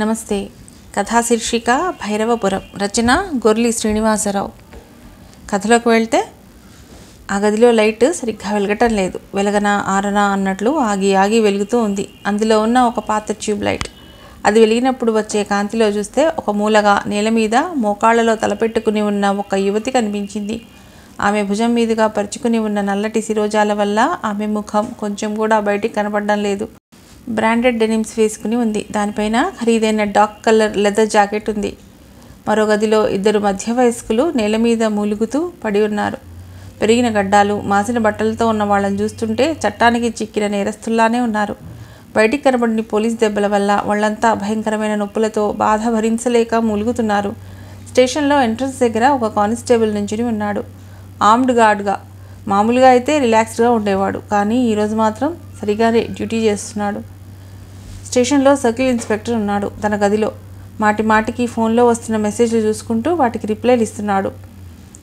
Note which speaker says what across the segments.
Speaker 1: నమస్తే కథా శీర్షిక భైరవపురం రచన గొర్లి శ్రీనివాసరావు కథలోకి వెళ్తే ఆ గదిలో లైట్ సరిగ్గా వెలగటం లేదు వెలగనా ఆరనా అన్నట్లు ఆగి ఆగి వెలుగుతూ ఉంది అందులో ఉన్న ఒక పాత ట్యూబ్ లైట్ అది వెలిగినప్పుడు వచ్చే కాంతిలో చూస్తే ఒక మూలగా నేల మీద మోకాళ్లలో తలపెట్టుకుని ఉన్న ఒక యువతి కనిపించింది ఆమె భుజం మీదుగా పరుచుకుని ఉన్న నల్లటి శిరోజాల వల్ల ఆమె ముఖం కొంచెం కూడా బయటికి కనపడడం లేదు బ్రాండెడ్ డెనిమ్స్ వేసుకుని ఉంది దానిపైన ఖరీదైన డార్క్ కలర్ లెదర్ జాకెట్ ఉంది మరో గదిలో ఇద్దరు మధ్య వయస్కులు నేల మీద మూలుగుతూ పడి ఉన్నారు పెరిగిన గడ్డాలు మాసిన బట్టలతో ఉన్న వాళ్ళని చూస్తుంటే చట్టానికి చిక్కిన నేరస్తుల్లానే ఉన్నారు బయటికి కనబడిన పోలీస్ దెబ్బల వల్ల వాళ్ళంతా భయంకరమైన నొప్పులతో బాధ భరించలేక మూలుగుతున్నారు స్టేషన్లో ఎంట్రన్స్ దగ్గర ఒక కానిస్టేబుల్ నుంచుని ఉన్నాడు ఆర్మ్డ్ గార్డ్గా మామూలుగా అయితే రిలాక్స్డ్గా ఉండేవాడు కానీ ఈరోజు మాత్రం సరిగానే డ్యూటీ చేస్తున్నాడు స్టేషన్లో సర్కిల్ ఇన్స్పెక్టర్ ఉన్నాడు తన గదిలో మాటి మాటికి ఫోన్లో వస్తున్న మెసేజ్లు చూసుకుంటూ వాటికి రిప్లైలు ఇస్తున్నాడు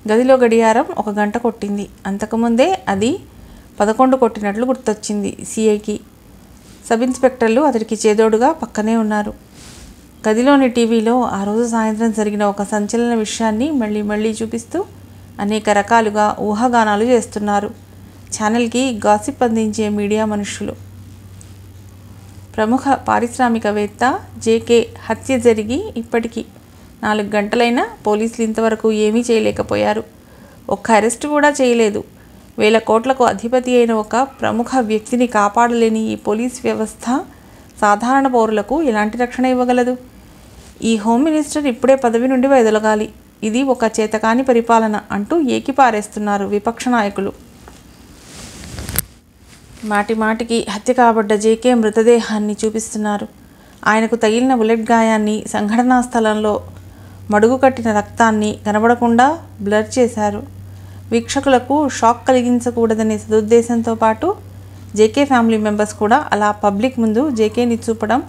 Speaker 1: గదిలో గడియారం ఒక గంట కొట్టింది అంతకుముందే అది పదకొండు కొట్టినట్లు గుర్తొచ్చింది సిఐకి సబ్ ఇన్స్పెక్టర్లు అతడికి చేదోడుగా పక్కనే ఉన్నారు గదిలోని టీవీలో ఆ రోజు సాయంత్రం జరిగిన ఒక సంచలన విషయాన్ని మళ్ళీ మళ్ళీ చూపిస్తూ అనేక రకాలుగా ఊహాగానాలు చేస్తున్నారు ఛానల్కి గాసిప్ అందించే మీడియా మనుషులు ప్రముఖ పారిశ్రామికవేత్త జేకే హత్య జరిగి ఇప్పటికీ నాలుగు గంటలైనా పోలీసులు ఇంతవరకు ఏమీ చేయలేకపోయారు ఒక్క అరెస్ట్ కూడా చేయలేదు వేల కోట్లకు అధిపతి అయిన ఒక ప్రముఖ వ్యక్తిని కాపాడలేని ఈ పోలీస్ వ్యవస్థ సాధారణ పౌరులకు ఎలాంటి రక్షణ ఇవ్వగలదు ఈ హోమ్ మినిస్టర్ ఇప్పుడే పదవి నుండి వెదలగాలి ఇది ఒక చేతకాని పరిపాలన అంటూ ఏకిపారేస్తున్నారు విపక్ష నాయకులు మాటి మాటికి హత్య కాబడ్డ జేకే మృతదేహాన్ని చూపిస్తున్నారు ఆయనకు తగిలిన బుల్లెట్ గాయాన్ని సంఘటనా స్థలంలో మడుగు కట్టిన రక్తాన్ని కనబడకుండా బ్లర్ చేశారు వీక్షకులకు షాక్ కలిగించకూడదనే సదుద్దేశంతో పాటు జేకే ఫ్యామిలీ మెంబర్స్ కూడా అలా పబ్లిక్ ముందు జేకేని చూపడం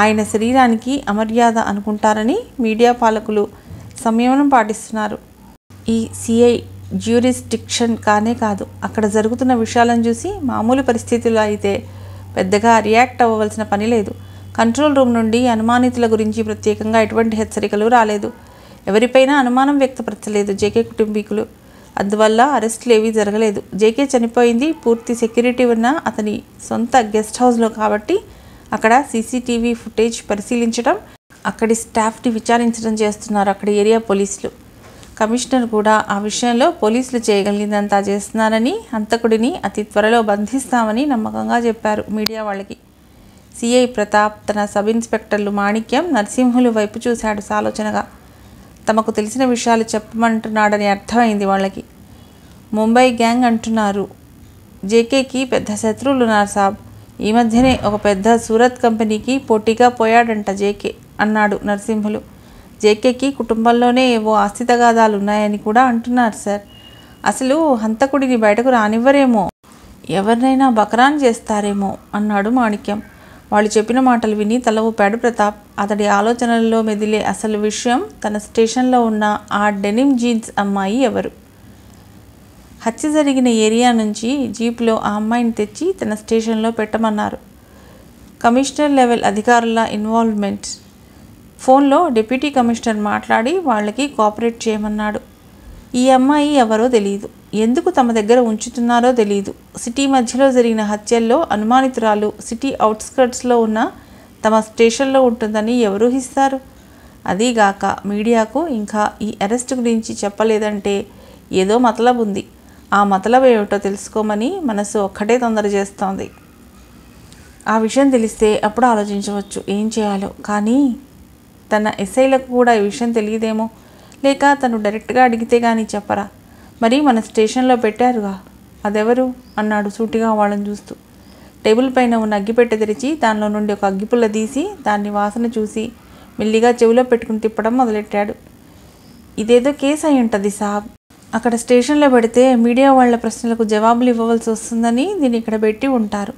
Speaker 1: ఆయన శరీరానికి అమర్యాద అనుకుంటారని మీడియా పాలకులు సంయమనం పాటిస్తున్నారు ఈ సిఐ జ్యూరిస్టిక్షన్ కానే కాదు అక్కడ జరుగుతున్న విషయాలను చూసి మామూలు పరిస్థితుల్లో అయితే పెద్దగా రియాక్ట్ అవ్వవలసిన పని లేదు కంట్రోల్ రూమ్ నుండి అనుమానితుల గురించి ప్రత్యేకంగా ఎటువంటి హెచ్చరికలు రాలేదు ఎవరిపైనా అనుమానం వ్యక్తపరచలేదు జేకే కుటుంబీకులు అందువల్ల అరెస్టులు ఏవీ జరగలేదు జేకే చనిపోయింది పూర్తి సెక్యూరిటీ ఉన్న అతని సొంత గెస్ట్ హౌస్లో కాబట్టి అక్కడ సీసీటీవీ ఫుటేజ్ పరిశీలించడం అక్కడి స్టాఫ్ని విచారించడం చేస్తున్నారు అక్కడ ఏరియా పోలీసులు కమిషనర్ కూడా ఆ విషయంలో పోలీసులు చేయగలిగిందంతా చేస్తున్నారని హంతకుడిని అతి త్వరలో బంధిస్తామని నమ్మకంగా చెప్పారు మీడియా వాళ్ళకి సిఐ ప్రతాప్ తన సబ్ ఇన్స్పెక్టర్లు మాణిక్యం నరసింహులు వైపు చూశాడు సాలోచనగా తమకు తెలిసిన విషయాలు చెప్పమంటున్నాడని అర్థమైంది వాళ్ళకి ముంబై గ్యాంగ్ అంటున్నారు జేకేకి పెద్ద ఉన్నారు సాబ్ ఈ మధ్యనే ఒక పెద్ద సూరత్ కంపెనీకి పోటీగా పోయాడంట జేకే అన్నాడు నరసింహులు జేకేకి కుటుంబంలోనే ఏవో ఆస్తి తగాదాలు ఉన్నాయని కూడా అంటున్నారు సార్ అసలు హంతకుడిని బయటకు రానివ్వరేమో ఎవరినైనా బకరాన్ చేస్తారేమో అన్నాడు మాణిక్యం వాళ్ళు చెప్పిన మాటలు విని తల ఊపాడు ప్రతాప్ అతడి ఆలోచనల్లో మెదిలే అసలు విషయం తన స్టేషన్లో ఉన్న ఆ డెనిమ్ జీన్స్ అమ్మాయి ఎవరు హత్య జరిగిన ఏరియా నుంచి జీప్లో ఆ అమ్మాయిని తెచ్చి తన స్టేషన్లో పెట్టమన్నారు కమిషనర్ లెవెల్ అధికారుల ఇన్వాల్వ్మెంట్ ఫోన్లో డిప్యూటీ కమిషనర్ మాట్లాడి వాళ్ళకి కోఆపరేట్ చేయమన్నాడు ఈ అమ్మాయి ఎవరో తెలియదు ఎందుకు తమ దగ్గర ఉంచుతున్నారో తెలియదు సిటీ మధ్యలో జరిగిన హత్యల్లో అనుమానితురాలు సిటీ అవుట్స్కర్ట్స్లో ఉన్న తమ స్టేషన్లో ఉంటుందని ఎవరు ఇస్తారు అదీగాక మీడియాకు ఇంకా ఈ అరెస్ట్ గురించి చెప్పలేదంటే ఏదో మతలబ్ ఉంది ఆ మతలబ్ ఏమిటో తెలుసుకోమని మనసు ఒక్కటే తొందర చేస్తోంది ఆ విషయం తెలిస్తే అప్పుడు ఆలోచించవచ్చు ఏం చేయాలో కానీ తన ఎస్ఐలకు కూడా ఈ విషయం తెలియదేమో లేక తను డైరెక్ట్గా అడిగితే కానీ చెప్పరా మరి మన స్టేషన్లో పెట్టారుగా అదెవరు అన్నాడు సూటిగా వాళ్ళని చూస్తూ టేబుల్ పైన ఉన్న అగ్గిపెట్టె తెరిచి దానిలో నుండి ఒక అగ్గిపుల్ల తీసి దాన్ని వాసన చూసి మెల్లిగా చెవిలో పెట్టుకుని తిప్పడం మొదలెట్టాడు ఇదేదో కేసు అయి ఉంటుంది సాబ్ అక్కడ స్టేషన్లో పెడితే మీడియా వాళ్ళ ప్రశ్నలకు జవాబులు ఇవ్వవలసి వస్తుందని దీన్ని ఇక్కడ పెట్టి ఉంటారు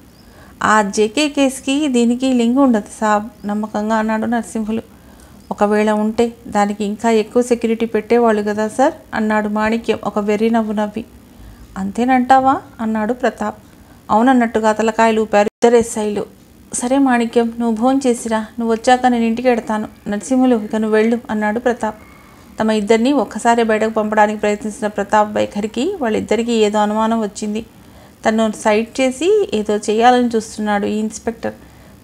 Speaker 1: ఆ జేకే కేసుకి దీనికి లింగు ఉండదు సాబ్ నమ్మకంగా అన్నాడు నరసింహులు ఒకవేళ ఉంటే దానికి ఇంకా ఎక్కువ సెక్యూరిటీ పెట్టేవాళ్ళు కదా సార్ అన్నాడు మాణిక్యం ఒక వెర్రి నవ్వు నవ్వి అంతేనంటావా అన్నాడు ప్రతాప్ అవునన్నట్టుగా తలకాయలు ఊపారు శైలు సరే మాణిక్యం నువ్వు భోజనం చేసిరా నువ్వు వచ్చాక నేను ఇంటికి వెడతాను నరసింహులు ఇక నువ్వు వెళ్ళు అన్నాడు ప్రతాప్ తమ ఇద్దరిని ఒక్కసారి బయటకు పంపడానికి ప్రయత్నించిన ప్రతాప్ వైఖరికి వాళ్ళిద్దరికీ ఏదో అనుమానం వచ్చింది తను సైట్ చేసి ఏదో చేయాలని చూస్తున్నాడు ఈ ఇన్స్పెక్టర్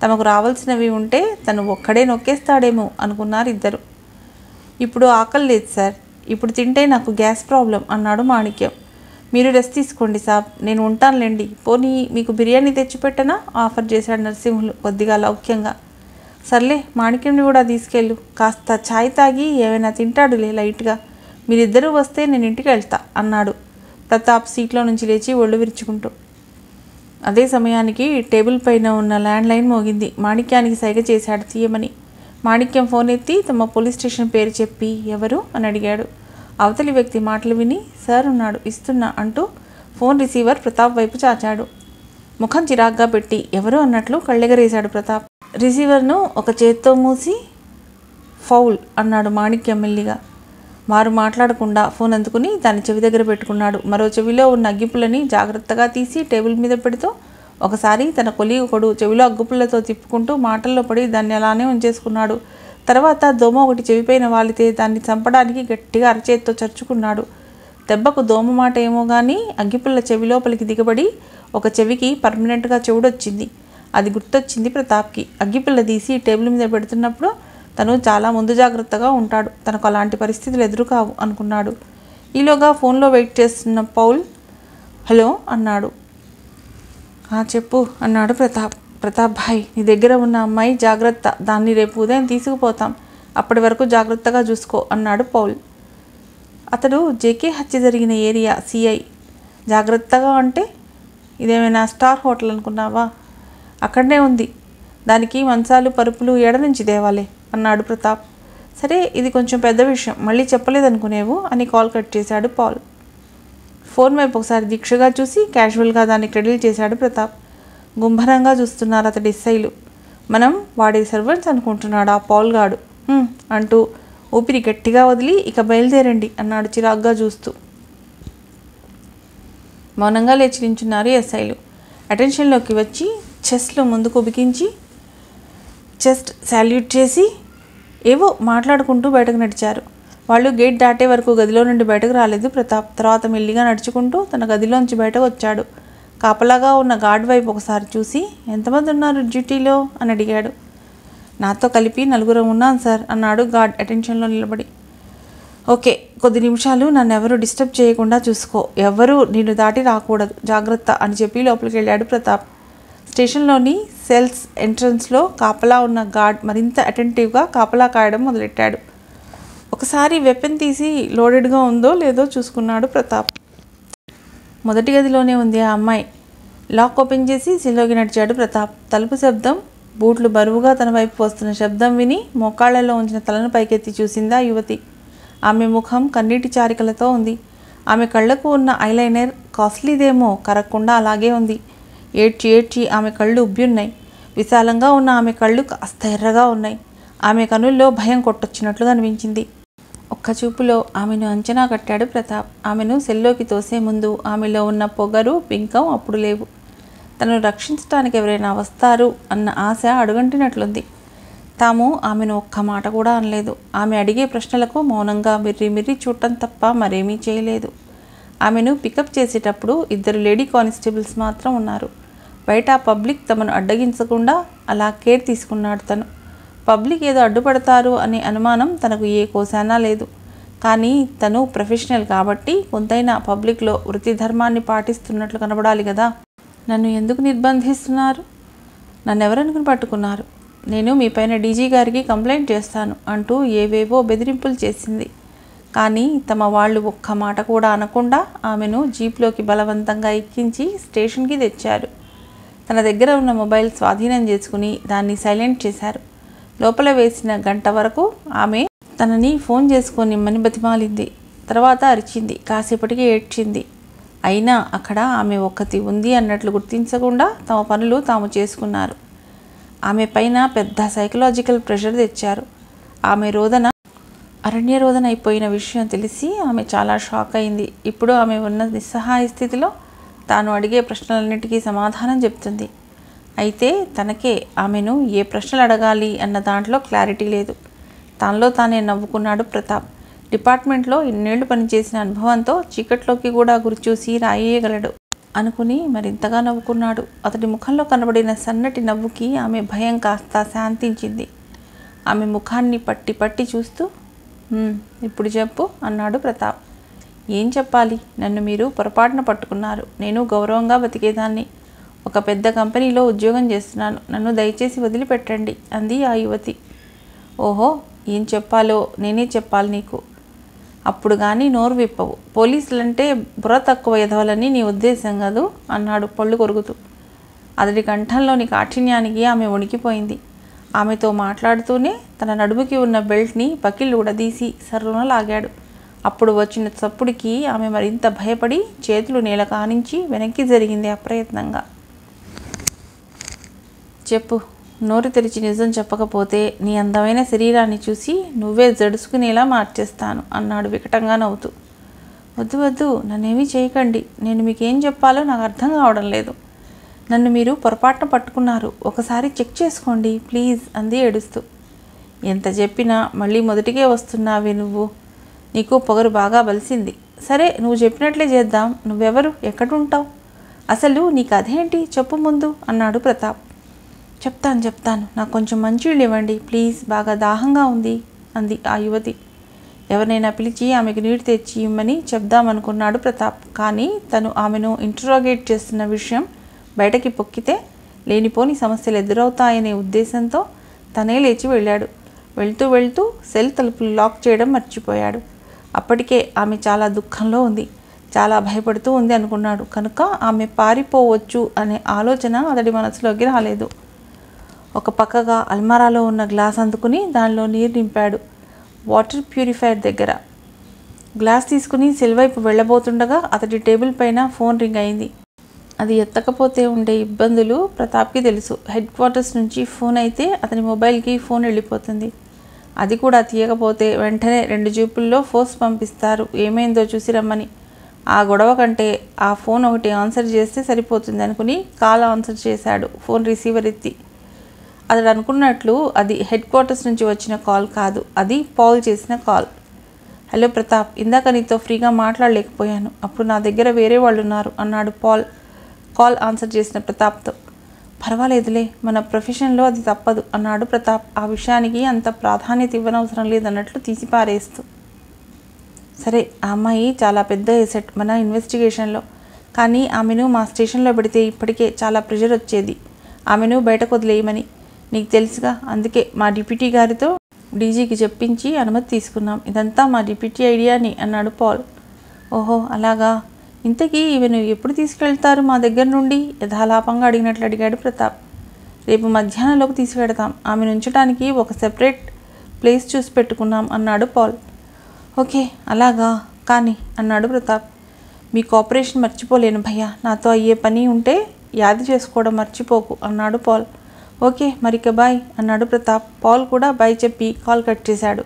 Speaker 1: తమకు రావాల్సినవి ఉంటే తను ఒక్కడే నొక్కేస్తాడేమో అనుకున్నారు ఇద్దరు ఇప్పుడు ఆకలి లేదు సార్ ఇప్పుడు తింటే నాకు గ్యాస్ ప్రాబ్లం అన్నాడు మాణిక్యం మీరు రెస్ట్ తీసుకోండి సాబ్ నేను ఉంటానులేండి పోనీ మీకు బిర్యానీ తెచ్చిపెట్టనా ఆఫర్ చేశాడు నరసింహులు కొద్దిగా లౌక్యంగా సర్లే మాణిక్యంని కూడా తీసుకెళ్ళు కాస్త ఛాయ్ తాగి ఏమైనా తింటాడులే లైట్గా మీరిద్దరూ వస్తే నేను ఇంటికి వెళ్తా అన్నాడు ప్రతాప్ సీట్లో నుంచి లేచి ఒళ్ళు విరుచుకుంటూ అదే సమయానికి టేబుల్ పైన ఉన్న ల్యాండ్ లైన్ మోగింది మాణిక్యానికి సైగ చేశాడు తీయమని మాణిక్యం ఫోన్ ఎత్తి తమ పోలీస్ స్టేషన్ పేరు చెప్పి ఎవరు అని అడిగాడు అవతలి వ్యక్తి మాటలు విని సార్ ఉన్నాడు ఇస్తున్నా అంటూ ఫోన్ రిసీవర్ ప్రతాప్ వైపు చాచాడు ముఖం చిరాగ్గా పెట్టి ఎవరు అన్నట్లు కళ్ళెగరేశాడు ప్రతాప్ రిసీవర్ను ఒక చేత్తో మూసి ఫౌల్ అన్నాడు మాణిక్యం మెల్లిగా మారు మాట్లాడకుండా ఫోన్ అందుకుని తన చెవి దగ్గర పెట్టుకున్నాడు మరో చెవిలో ఉన్న అగ్గిపుల్లని జాగ్రత్తగా తీసి టేబుల్ మీద పెడుతూ ఒకసారి తన కొలి ఒకడు చెవిలో అగ్గిపుల్లతో తిప్పుకుంటూ మాటల్లో పడి దాన్ని అలానే ఉంచేసుకున్నాడు తర్వాత దోమ ఒకటి చెవిపైన వాలితే దాన్ని చంపడానికి గట్టిగా అరచేత్తో చర్చుకున్నాడు దెబ్బకు దోమ మాట ఏమో కానీ అగ్గిపుల్ల చెవి లోపలికి దిగబడి ఒక చెవికి పర్మనెంట్గా చెవుడొచ్చింది అది గుర్తొచ్చింది ప్రతాప్కి అగ్గిపిల్ల తీసి టేబుల్ మీద పెడుతున్నప్పుడు తను చాలా ముందు జాగ్రత్తగా ఉంటాడు తనకు అలాంటి పరిస్థితులు ఎదురు కావు అనుకున్నాడు ఈలోగా ఫోన్లో వెయిట్ చేస్తున్న పౌల్ హలో అన్నాడు చెప్పు అన్నాడు ప్రతాప్ ప్రతాప్ భాయ్ నీ దగ్గర ఉన్న అమ్మాయి జాగ్రత్త దాన్ని రేపు ఉదయం తీసుకుపోతాం అప్పటి వరకు జాగ్రత్తగా చూసుకో అన్నాడు పౌల్ అతడు జేకే హత్య జరిగిన ఏరియా సిఐ జాగ్రత్తగా అంటే ఇదేమైనా స్టార్ హోటల్ అనుకున్నావా అక్కడనే ఉంది దానికి మంచాలు పరుపులు ఎడ నుంచి దేవాలే అన్నాడు ప్రతాప్ సరే ఇది కొంచెం పెద్ద విషయం మళ్ళీ చెప్పలేదనుకునేవు అని కాల్ కట్ చేశాడు పాల్ ఫోన్ వైపు ఒకసారి దీక్షగా చూసి క్యాజువల్గా దాన్ని క్రెడిల్ చేశాడు ప్రతాప్ గుంభరంగా చూస్తున్నారు అతడి ఇస్సైలు మనం వాడే సర్వెంట్స్ అనుకుంటున్నాడు ఆ పాల్ గాడు అంటూ ఊపిరి గట్టిగా వదిలి ఇక బయలుదేరండి అన్నాడు చిరాగ్గా చూస్తూ మౌనంగా లేచి నించున్నారు ఎస్ఐలు అటెన్షన్లోకి వచ్చి చెస్లో ముందుకు ఉబికించి జస్ట్ శాల్యూట్ చేసి ఏవో మాట్లాడుకుంటూ బయటకు నడిచారు వాళ్ళు గేట్ దాటే వరకు గదిలో నుండి బయటకు రాలేదు ప్రతాప్ తర్వాత మెల్లిగా నడుచుకుంటూ తన గదిలోంచి బయటకు వచ్చాడు కాపలాగా ఉన్న గార్డ్ వైపు ఒకసారి చూసి ఎంతమంది ఉన్నారు డ్యూటీలో అని అడిగాడు నాతో కలిపి నలుగురం ఉన్నాను సార్ అన్నాడు గార్డ్ అటెన్షన్లో నిలబడి ఓకే కొద్ది నిమిషాలు నన్ను ఎవరు డిస్టర్బ్ చేయకుండా చూసుకో ఎవరు నేను దాటి రాకూడదు జాగ్రత్త అని చెప్పి లోపలికి వెళ్ళాడు ప్రతాప్ స్టేషన్లోని సెల్స్ ఎంట్రన్స్లో కాపలా ఉన్న గార్డ్ మరింత అటెంటివ్గా కాపలా కాయడం మొదలెట్టాడు ఒకసారి వెపన్ తీసి లోడెడ్గా ఉందో లేదో చూసుకున్నాడు ప్రతాప్ మొదటి గదిలోనే ఉంది ఆ అమ్మాయి లాక్ ఓపెన్ చేసి సిల్లోకి నడిచాడు ప్రతాప్ తలుపు శబ్దం బూట్లు బరువుగా తన వైపు వస్తున్న శబ్దం విని మోకాళ్లలో ఉంచిన తలను పైకెత్తి చూసిందా యువతి ఆమె ముఖం కన్నీటి చారికలతో ఉంది ఆమె కళ్లకు ఉన్న ఐలైనర్ కాస్ట్లీదేమో కరగకుండా అలాగే ఉంది ఏడ్చి ఏడ్చి ఆమె కళ్ళు ఉబ్బున్నాయి విశాలంగా ఉన్న ఆమె కళ్ళు కాస్త ఎర్రగా ఉన్నాయి ఆమె కనుల్లో భయం కొట్టొచ్చినట్లుగా అనిపించింది ఒక్క చూపులో ఆమెను అంచనా కట్టాడు ప్రతాప్ ఆమెను సెల్లోకి తోసే ముందు ఆమెలో ఉన్న పొగరు పింకం అప్పుడు లేవు తను రక్షించడానికి ఎవరైనా వస్తారు అన్న ఆశ అడుగంటినట్లుంది తాము ఆమెను ఒక్క మాట కూడా అనలేదు ఆమె అడిగే ప్రశ్నలకు మౌనంగా మిర్రి మిర్రి చూడటం తప్ప మరేమీ చేయలేదు ఆమెను పికప్ చేసేటప్పుడు ఇద్దరు లేడీ కానిస్టేబుల్స్ మాత్రం ఉన్నారు బయట పబ్లిక్ తమను అడ్డగించకుండా అలా కేర్ తీసుకున్నాడు తను పబ్లిక్ ఏదో అడ్డుపడతారు అనే అనుమానం తనకు ఏ కోశానా లేదు కానీ తను ప్రొఫెషనల్ కాబట్టి కొంతైనా పబ్లిక్లో వృత్తి ధర్మాన్ని పాటిస్తున్నట్లు కనబడాలి కదా నన్ను ఎందుకు నిర్బంధిస్తున్నారు నన్ను ఎవరనుకుని పట్టుకున్నారు నేను మీ పైన డీజీ గారికి కంప్లైంట్ చేస్తాను అంటూ ఏవేవో బెదిరింపులు చేసింది కానీ తమ వాళ్ళు ఒక్క మాట కూడా అనకుండా ఆమెను జీప్లోకి బలవంతంగా ఎక్కించి స్టేషన్కి తెచ్చారు తన దగ్గర ఉన్న మొబైల్ స్వాధీనం చేసుకుని దాన్ని సైలెంట్ చేశారు లోపల వేసిన గంట వరకు ఆమె తనని ఫోన్ చేసుకొని మని బతిమాలింది తర్వాత అరిచింది కాసేపటికి ఏడ్చింది అయినా అక్కడ ఆమె ఒక్కతి ఉంది అన్నట్లు గుర్తించకుండా తమ పనులు తాము చేసుకున్నారు ఆమె పైన పెద్ద సైకలాజికల్ ప్రెషర్ తెచ్చారు ఆమె రోదన అరణ్య రోదన అయిపోయిన విషయం తెలిసి ఆమె చాలా షాక్ అయింది ఇప్పుడు ఆమె ఉన్న నిస్సహాయ స్థితిలో తాను అడిగే ప్రశ్నలన్నిటికీ సమాధానం చెప్తుంది అయితే తనకే ఆమెను ఏ ప్రశ్నలు అడగాలి అన్న దాంట్లో క్లారిటీ లేదు తనలో తానే నవ్వుకున్నాడు ప్రతాప్ డిపార్ట్మెంట్లో ఇన్నేళ్లు పనిచేసిన అనుభవంతో చీకట్లోకి కూడా గురిచూసి రాయేయగలడు అనుకుని మరింతగా నవ్వుకున్నాడు అతడి ముఖంలో కనబడిన సన్నటి నవ్వుకి ఆమె భయం కాస్త శాంతించింది ఆమె ముఖాన్ని పట్టి పట్టి చూస్తూ ఇప్పుడు చెప్పు అన్నాడు ప్రతాప్ ఏం చెప్పాలి నన్ను మీరు పొరపాటున పట్టుకున్నారు నేను గౌరవంగా బతికేదాన్ని ఒక పెద్ద కంపెనీలో ఉద్యోగం చేస్తున్నాను నన్ను దయచేసి వదిలిపెట్టండి అంది ఆ యువతి ఓహో ఏం చెప్పాలో నేనే చెప్పాలి నీకు అప్పుడు కానీ నోరు విప్పవు పోలీసులంటే బుర్ర తక్కువ ఎదవాలని నీ ఉద్దేశం కాదు అన్నాడు పళ్ళు కొరుగుతూ అతడి కంఠంలోని కాఠిన్యానికి ఆమె వణికిపోయింది ఆమెతో మాట్లాడుతూనే తన నడుముకి ఉన్న బెల్ట్ని పకిళ్ళు ఉడదీసి సర్రున లాగాడు అప్పుడు వచ్చిన చప్పుడికి ఆమె మరింత భయపడి చేతులు నేల కానించి వెనక్కి జరిగింది అప్రయత్నంగా చెప్పు నోరు తెరిచి నిజం చెప్పకపోతే నీ అందమైన శరీరాన్ని చూసి నువ్వే జడుసుకునేలా మార్చేస్తాను అన్నాడు వికటంగా నవ్వుతూ వద్దు వద్దు నన్నేమీ చేయకండి నేను మీకేం చెప్పాలో నాకు అర్థం కావడం లేదు నన్ను మీరు పొరపాటున పట్టుకున్నారు ఒకసారి చెక్ చేసుకోండి ప్లీజ్ అంది ఏడుస్తూ ఎంత చెప్పినా మళ్ళీ మొదటికే వస్తున్నావే నువ్వు నీకు పొగరు బాగా బలిసింది సరే నువ్వు చెప్పినట్లే చేద్దాం నువ్వెవరు ఎక్కడుంటావు అసలు నీకు అదేంటి చెప్పు ముందు అన్నాడు ప్రతాప్ చెప్తాను చెప్తాను నాకు కొంచెం మంచి ఇవ్వండి ప్లీజ్ బాగా దాహంగా ఉంది అంది ఆ యువతి ఎవరినైనా పిలిచి ఆమెకు నీరు తెచ్చి ఇమ్మని చెప్దామనుకున్నాడు ప్రతాప్ కానీ తను ఆమెను ఇంటరాగేట్ చేస్తున్న విషయం బయటకి పొక్కితే లేనిపోని సమస్యలు ఎదురవుతాయనే ఉద్దేశంతో తనే లేచి వెళ్ళాడు వెళ్తూ వెళ్తూ సెల్ తలుపులు లాక్ చేయడం మర్చిపోయాడు అప్పటికే ఆమె చాలా దుఃఖంలో ఉంది చాలా భయపడుతూ ఉంది అనుకున్నాడు కనుక ఆమె పారిపోవచ్చు అనే ఆలోచన అతడి మనసులోకి రాలేదు ఒక పక్కగా అల్మారాలో ఉన్న గ్లాస్ అందుకుని దానిలో నీరు నింపాడు వాటర్ ప్యూరిఫైయర్ దగ్గర గ్లాస్ తీసుకుని సెల్వైపు వెళ్ళబోతుండగా అతడి టేబుల్ పైన ఫోన్ రింగ్ అయింది అది ఎత్తకపోతే ఉండే ఇబ్బందులు ప్రతాప్కి తెలుసు హెడ్ క్వార్టర్స్ నుంచి ఫోన్ అయితే అతని మొబైల్కి ఫోన్ వెళ్ళిపోతుంది అది కూడా తీయకపోతే వెంటనే రెండు జూపుల్లో ఫోర్స్ పంపిస్తారు ఏమైందో చూసి రమ్మని ఆ గొడవ కంటే ఆ ఫోన్ ఒకటి ఆన్సర్ చేస్తే సరిపోతుంది అనుకుని కాల్ ఆన్సర్ చేశాడు ఫోన్ రిసీవర్ ఎత్తి అతడు అనుకున్నట్లు అది హెడ్ క్వార్టర్స్ నుంచి వచ్చిన కాల్ కాదు అది పాల్ చేసిన కాల్ హలో ప్రతాప్ ఇందాక నీతో ఫ్రీగా మాట్లాడలేకపోయాను అప్పుడు నా దగ్గర వేరే వాళ్ళు ఉన్నారు అన్నాడు పాల్ కాల్ ఆన్సర్ చేసిన ప్రతాప్తో పర్వాలేదులే మన ప్రొఫెషన్లో అది తప్పదు అన్నాడు ప్రతాప్ ఆ విషయానికి అంత ప్రాధాన్యత ఇవ్వనవసరం లేదన్నట్లు తీసిపారేస్తూ సరే ఆ అమ్మాయి చాలా పెద్ద ఎసెట్ మన ఇన్వెస్టిగేషన్లో కానీ ఆమెను మా స్టేషన్లో పెడితే ఇప్పటికే చాలా ప్రెషర్ వచ్చేది ఆమెను బయటకు వదిలేయమని నీకు తెలుసుగా అందుకే మా డిప్యూటీ గారితో డీజీకి చెప్పించి అనుమతి తీసుకున్నాం ఇదంతా మా డిప్యూటీ ఐడియాని అన్నాడు పాల్ ఓహో అలాగా ఇంతకీ ఈమెను ఎప్పుడు తీసుకెళ్తారు మా దగ్గర నుండి యథాలాపంగా అడిగినట్లు అడిగాడు ప్రతాప్ రేపు మధ్యాహ్నంలోపు తీసుకెడతాం ఆమెను ఉంచడానికి ఒక సెపరేట్ ప్లేస్ చూసి పెట్టుకున్నాం అన్నాడు పాల్ ఓకే అలాగా కానీ అన్నాడు ప్రతాప్ మీ కోఆపరేషన్ మర్చిపోలేను భయ్య నాతో అయ్యే పని ఉంటే యాది చేసుకోవడం మర్చిపోకు అన్నాడు పాల్ ఓకే మరిక బాయ్ అన్నాడు ప్రతాప్ పాల్ కూడా బాయ్ చెప్పి కాల్ కట్ చేశాడు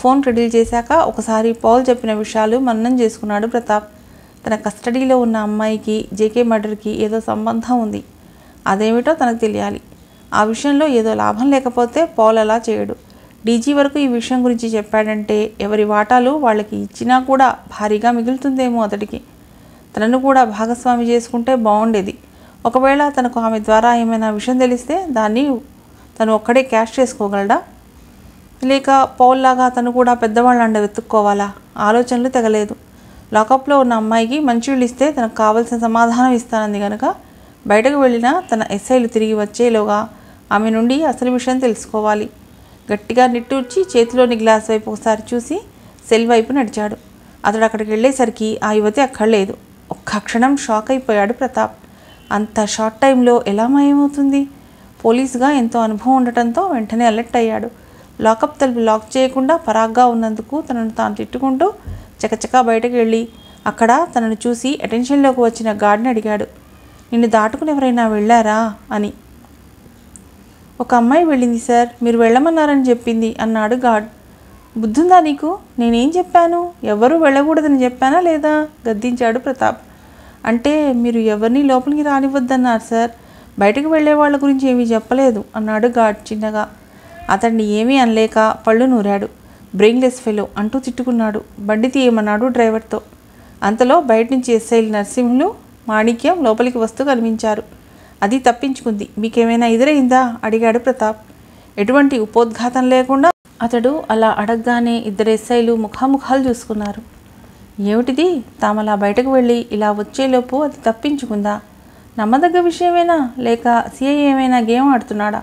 Speaker 1: ఫోన్ రెడీ చేశాక ఒకసారి పాల్ చెప్పిన విషయాలు మన్నం చేసుకున్నాడు ప్రతాప్ తన కస్టడీలో ఉన్న అమ్మాయికి జేకే మర్డర్కి ఏదో సంబంధం ఉంది అదేమిటో తనకు తెలియాలి ఆ విషయంలో ఏదో లాభం లేకపోతే పాల్ అలా చేయడు డీజీ వరకు ఈ విషయం గురించి చెప్పాడంటే ఎవరి వాటాలు వాళ్ళకి ఇచ్చినా కూడా భారీగా మిగులుతుందేమో అతడికి తనను కూడా భాగస్వామి చేసుకుంటే బాగుండేది ఒకవేళ తనకు ఆమె ద్వారా ఏమైనా విషయం తెలిస్తే దాన్ని తను ఒక్కడే క్యాష్ చేసుకోగలడా లేక పౌల్లాగా తను కూడా పెద్దవాళ్ళ అండ వెతుక్కోవాలా ఆలోచనలు తెగలేదు లాకప్లో ఉన్న అమ్మాయికి మంచి వీళ్ళు ఇస్తే తనకు కావాల్సిన సమాధానం ఇస్తానంది కనుక బయటకు వెళ్ళిన తన ఎస్ఐలు తిరిగి వచ్చేలోగా ఆమె నుండి అసలు విషయం తెలుసుకోవాలి గట్టిగా నిట్టూర్చి చేతిలోని గ్లాస్ వైపు ఒకసారి చూసి సెల్ వైపు నడిచాడు అతడు అక్కడికి వెళ్ళేసరికి ఆ యువతి అక్కడ లేదు ఒక్క క్షణం షాక్ అయిపోయాడు ప్రతాప్ అంత షార్ట్ టైంలో ఎలా మాయమవుతుంది పోలీసుగా ఎంతో అనుభవం ఉండటంతో వెంటనే అలర్ట్ అయ్యాడు లాకప్ తలుపు లాక్ చేయకుండా పరాగ్గా ఉన్నందుకు తనను తాను తిట్టుకుంటూ చకచకా బయటకు వెళ్ళి అక్కడ తనను చూసి అటెన్షన్లోకి వచ్చిన గార్డ్ని అడిగాడు నిన్ను దాటుకుని ఎవరైనా వెళ్ళారా అని ఒక అమ్మాయి వెళ్ళింది సార్ మీరు వెళ్ళమన్నారని చెప్పింది అన్నాడు గాడ్ బుద్ధుందా నీకు నేనేం చెప్పాను ఎవరూ వెళ్ళకూడదని చెప్పానా లేదా గద్దించాడు ప్రతాప్ అంటే మీరు ఎవరిని లోపలికి రానివ్వద్దన్నారు సార్ బయటకు వెళ్ళే వాళ్ళ గురించి ఏమీ చెప్పలేదు అన్నాడు గాడ్ చిన్నగా అతన్ని ఏమీ అనలేక పళ్ళు నూరాడు బ్రెయిన్లెస్ ఫెలో అంటూ తిట్టుకున్నాడు బండి తీయమన్నాడు డ్రైవర్తో అంతలో బయట నుంచి ఎస్ఐలు నర్సింహులు మాణిక్యం లోపలికి వస్తూ కనిపించారు అది తప్పించుకుంది మీకేమైనా ఎదురైందా అడిగాడు ప్రతాప్ ఎటువంటి ఉపోద్ఘాతం లేకుండా అతడు అలా అడగగానే ఇద్దరు ఎస్ఐలు ముఖాముఖాలు చూసుకున్నారు ఏమిటిది తామలా బయటకు వెళ్ళి ఇలా వచ్చేలోపు అది తప్పించుకుందా నమ్మదగ్గ విషయమేనా లేక సీఐ ఏమైనా గేమ్ ఆడుతున్నాడా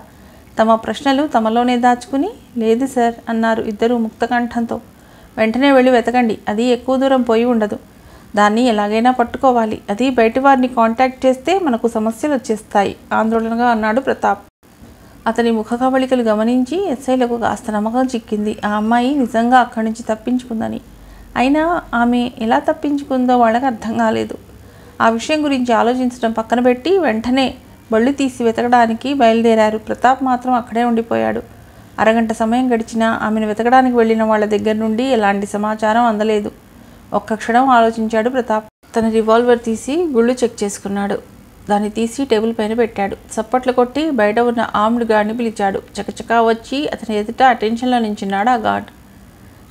Speaker 1: తమ ప్రశ్నలు తమలోనే దాచుకుని లేదు సార్ అన్నారు ఇద్దరూ ముక్తకంఠంతో వెంటనే వెళ్ళి వెతకండి అది ఎక్కువ దూరం పోయి ఉండదు దాన్ని ఎలాగైనా పట్టుకోవాలి అది బయట వారిని కాంటాక్ట్ చేస్తే మనకు సమస్యలు వచ్చేస్తాయి ఆందోళనగా అన్నాడు ప్రతాప్ అతని ముఖ కవళికలు గమనించి ఎస్ఐలకు కాస్త నమ్మకం చిక్కింది ఆ అమ్మాయి నిజంగా అక్కడి నుంచి తప్పించుకుందని అయినా ఆమె ఎలా తప్పించుకుందో వాళ్ళకి అర్థం కాలేదు ఆ విషయం గురించి ఆలోచించడం పక్కన పెట్టి వెంటనే బళ్ళు తీసి వెతకడానికి బయలుదేరారు ప్రతాప్ మాత్రం అక్కడే ఉండిపోయాడు అరగంట సమయం గడిచినా ఆమెను వెతకడానికి వెళ్ళిన వాళ్ళ దగ్గర నుండి ఎలాంటి సమాచారం అందలేదు ఒక్క క్షణం ఆలోచించాడు ప్రతాప్ తన రివాల్వర్ తీసి గుళ్ళు చెక్ చేసుకున్నాడు దాన్ని తీసి టేబుల్ పైన పెట్టాడు చప్పట్లు కొట్టి బయట ఉన్న ఆమ్డ్ గార్డ్ని పిలిచాడు చకచకా వచ్చి అతని ఎదుట అటెన్షన్లో నించున్నాడు ఆ గార్డ్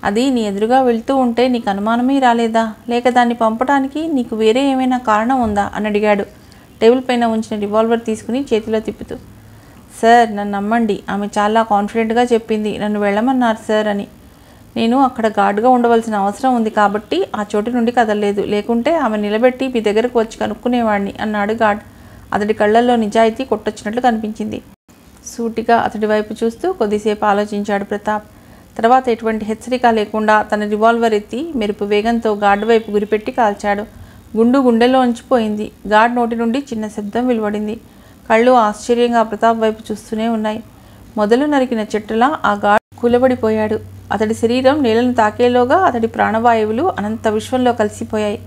Speaker 1: అది నీ ఎదురుగా వెళ్తూ ఉంటే నీకు అనుమానమే రాలేదా లేక దాన్ని పంపడానికి నీకు వేరే ఏమైనా కారణం ఉందా అని అడిగాడు టేబుల్ పైన ఉంచిన రివాల్వర్ తీసుకుని చేతిలో తిప్పుతూ సార్ నన్ను నమ్మండి ఆమె చాలా కాన్ఫిడెంట్గా చెప్పింది నన్ను వెళ్ళమన్నారు సార్ అని నేను అక్కడ గాడ్గా ఉండవలసిన అవసరం ఉంది కాబట్టి ఆ చోటు నుండి కదలలేదు లేకుంటే ఆమె నిలబెట్టి మీ దగ్గరకు వచ్చి కనుక్కునేవాడిని అన్నాడు గాడ్ అతడి కళ్ళల్లో నిజాయితీ కొట్టొచ్చినట్లు కనిపించింది సూటిగా అతడి వైపు చూస్తూ కొద్దిసేపు ఆలోచించాడు ప్రతాప్ తర్వాత ఎటువంటి హెచ్చరిక లేకుండా తన రివాల్వర్ ఎత్తి మెరుపు వేగంతో గాడ్ వైపు గురిపెట్టి కాల్చాడు గుండు గుండెలో ఉంచిపోయింది గాడ్ నోటి నుండి చిన్న శబ్దం వెలువడింది కళ్ళు ఆశ్చర్యంగా ప్రతాప్ వైపు చూస్తూనే ఉన్నాయి మొదలు నరికిన చెట్టులా ఆ గాడ్ కూలబడిపోయాడు అతడి శరీరం నేలను తాకేలోగా అతడి ప్రాణవాయువులు అనంత విశ్వంలో కలిసిపోయాయి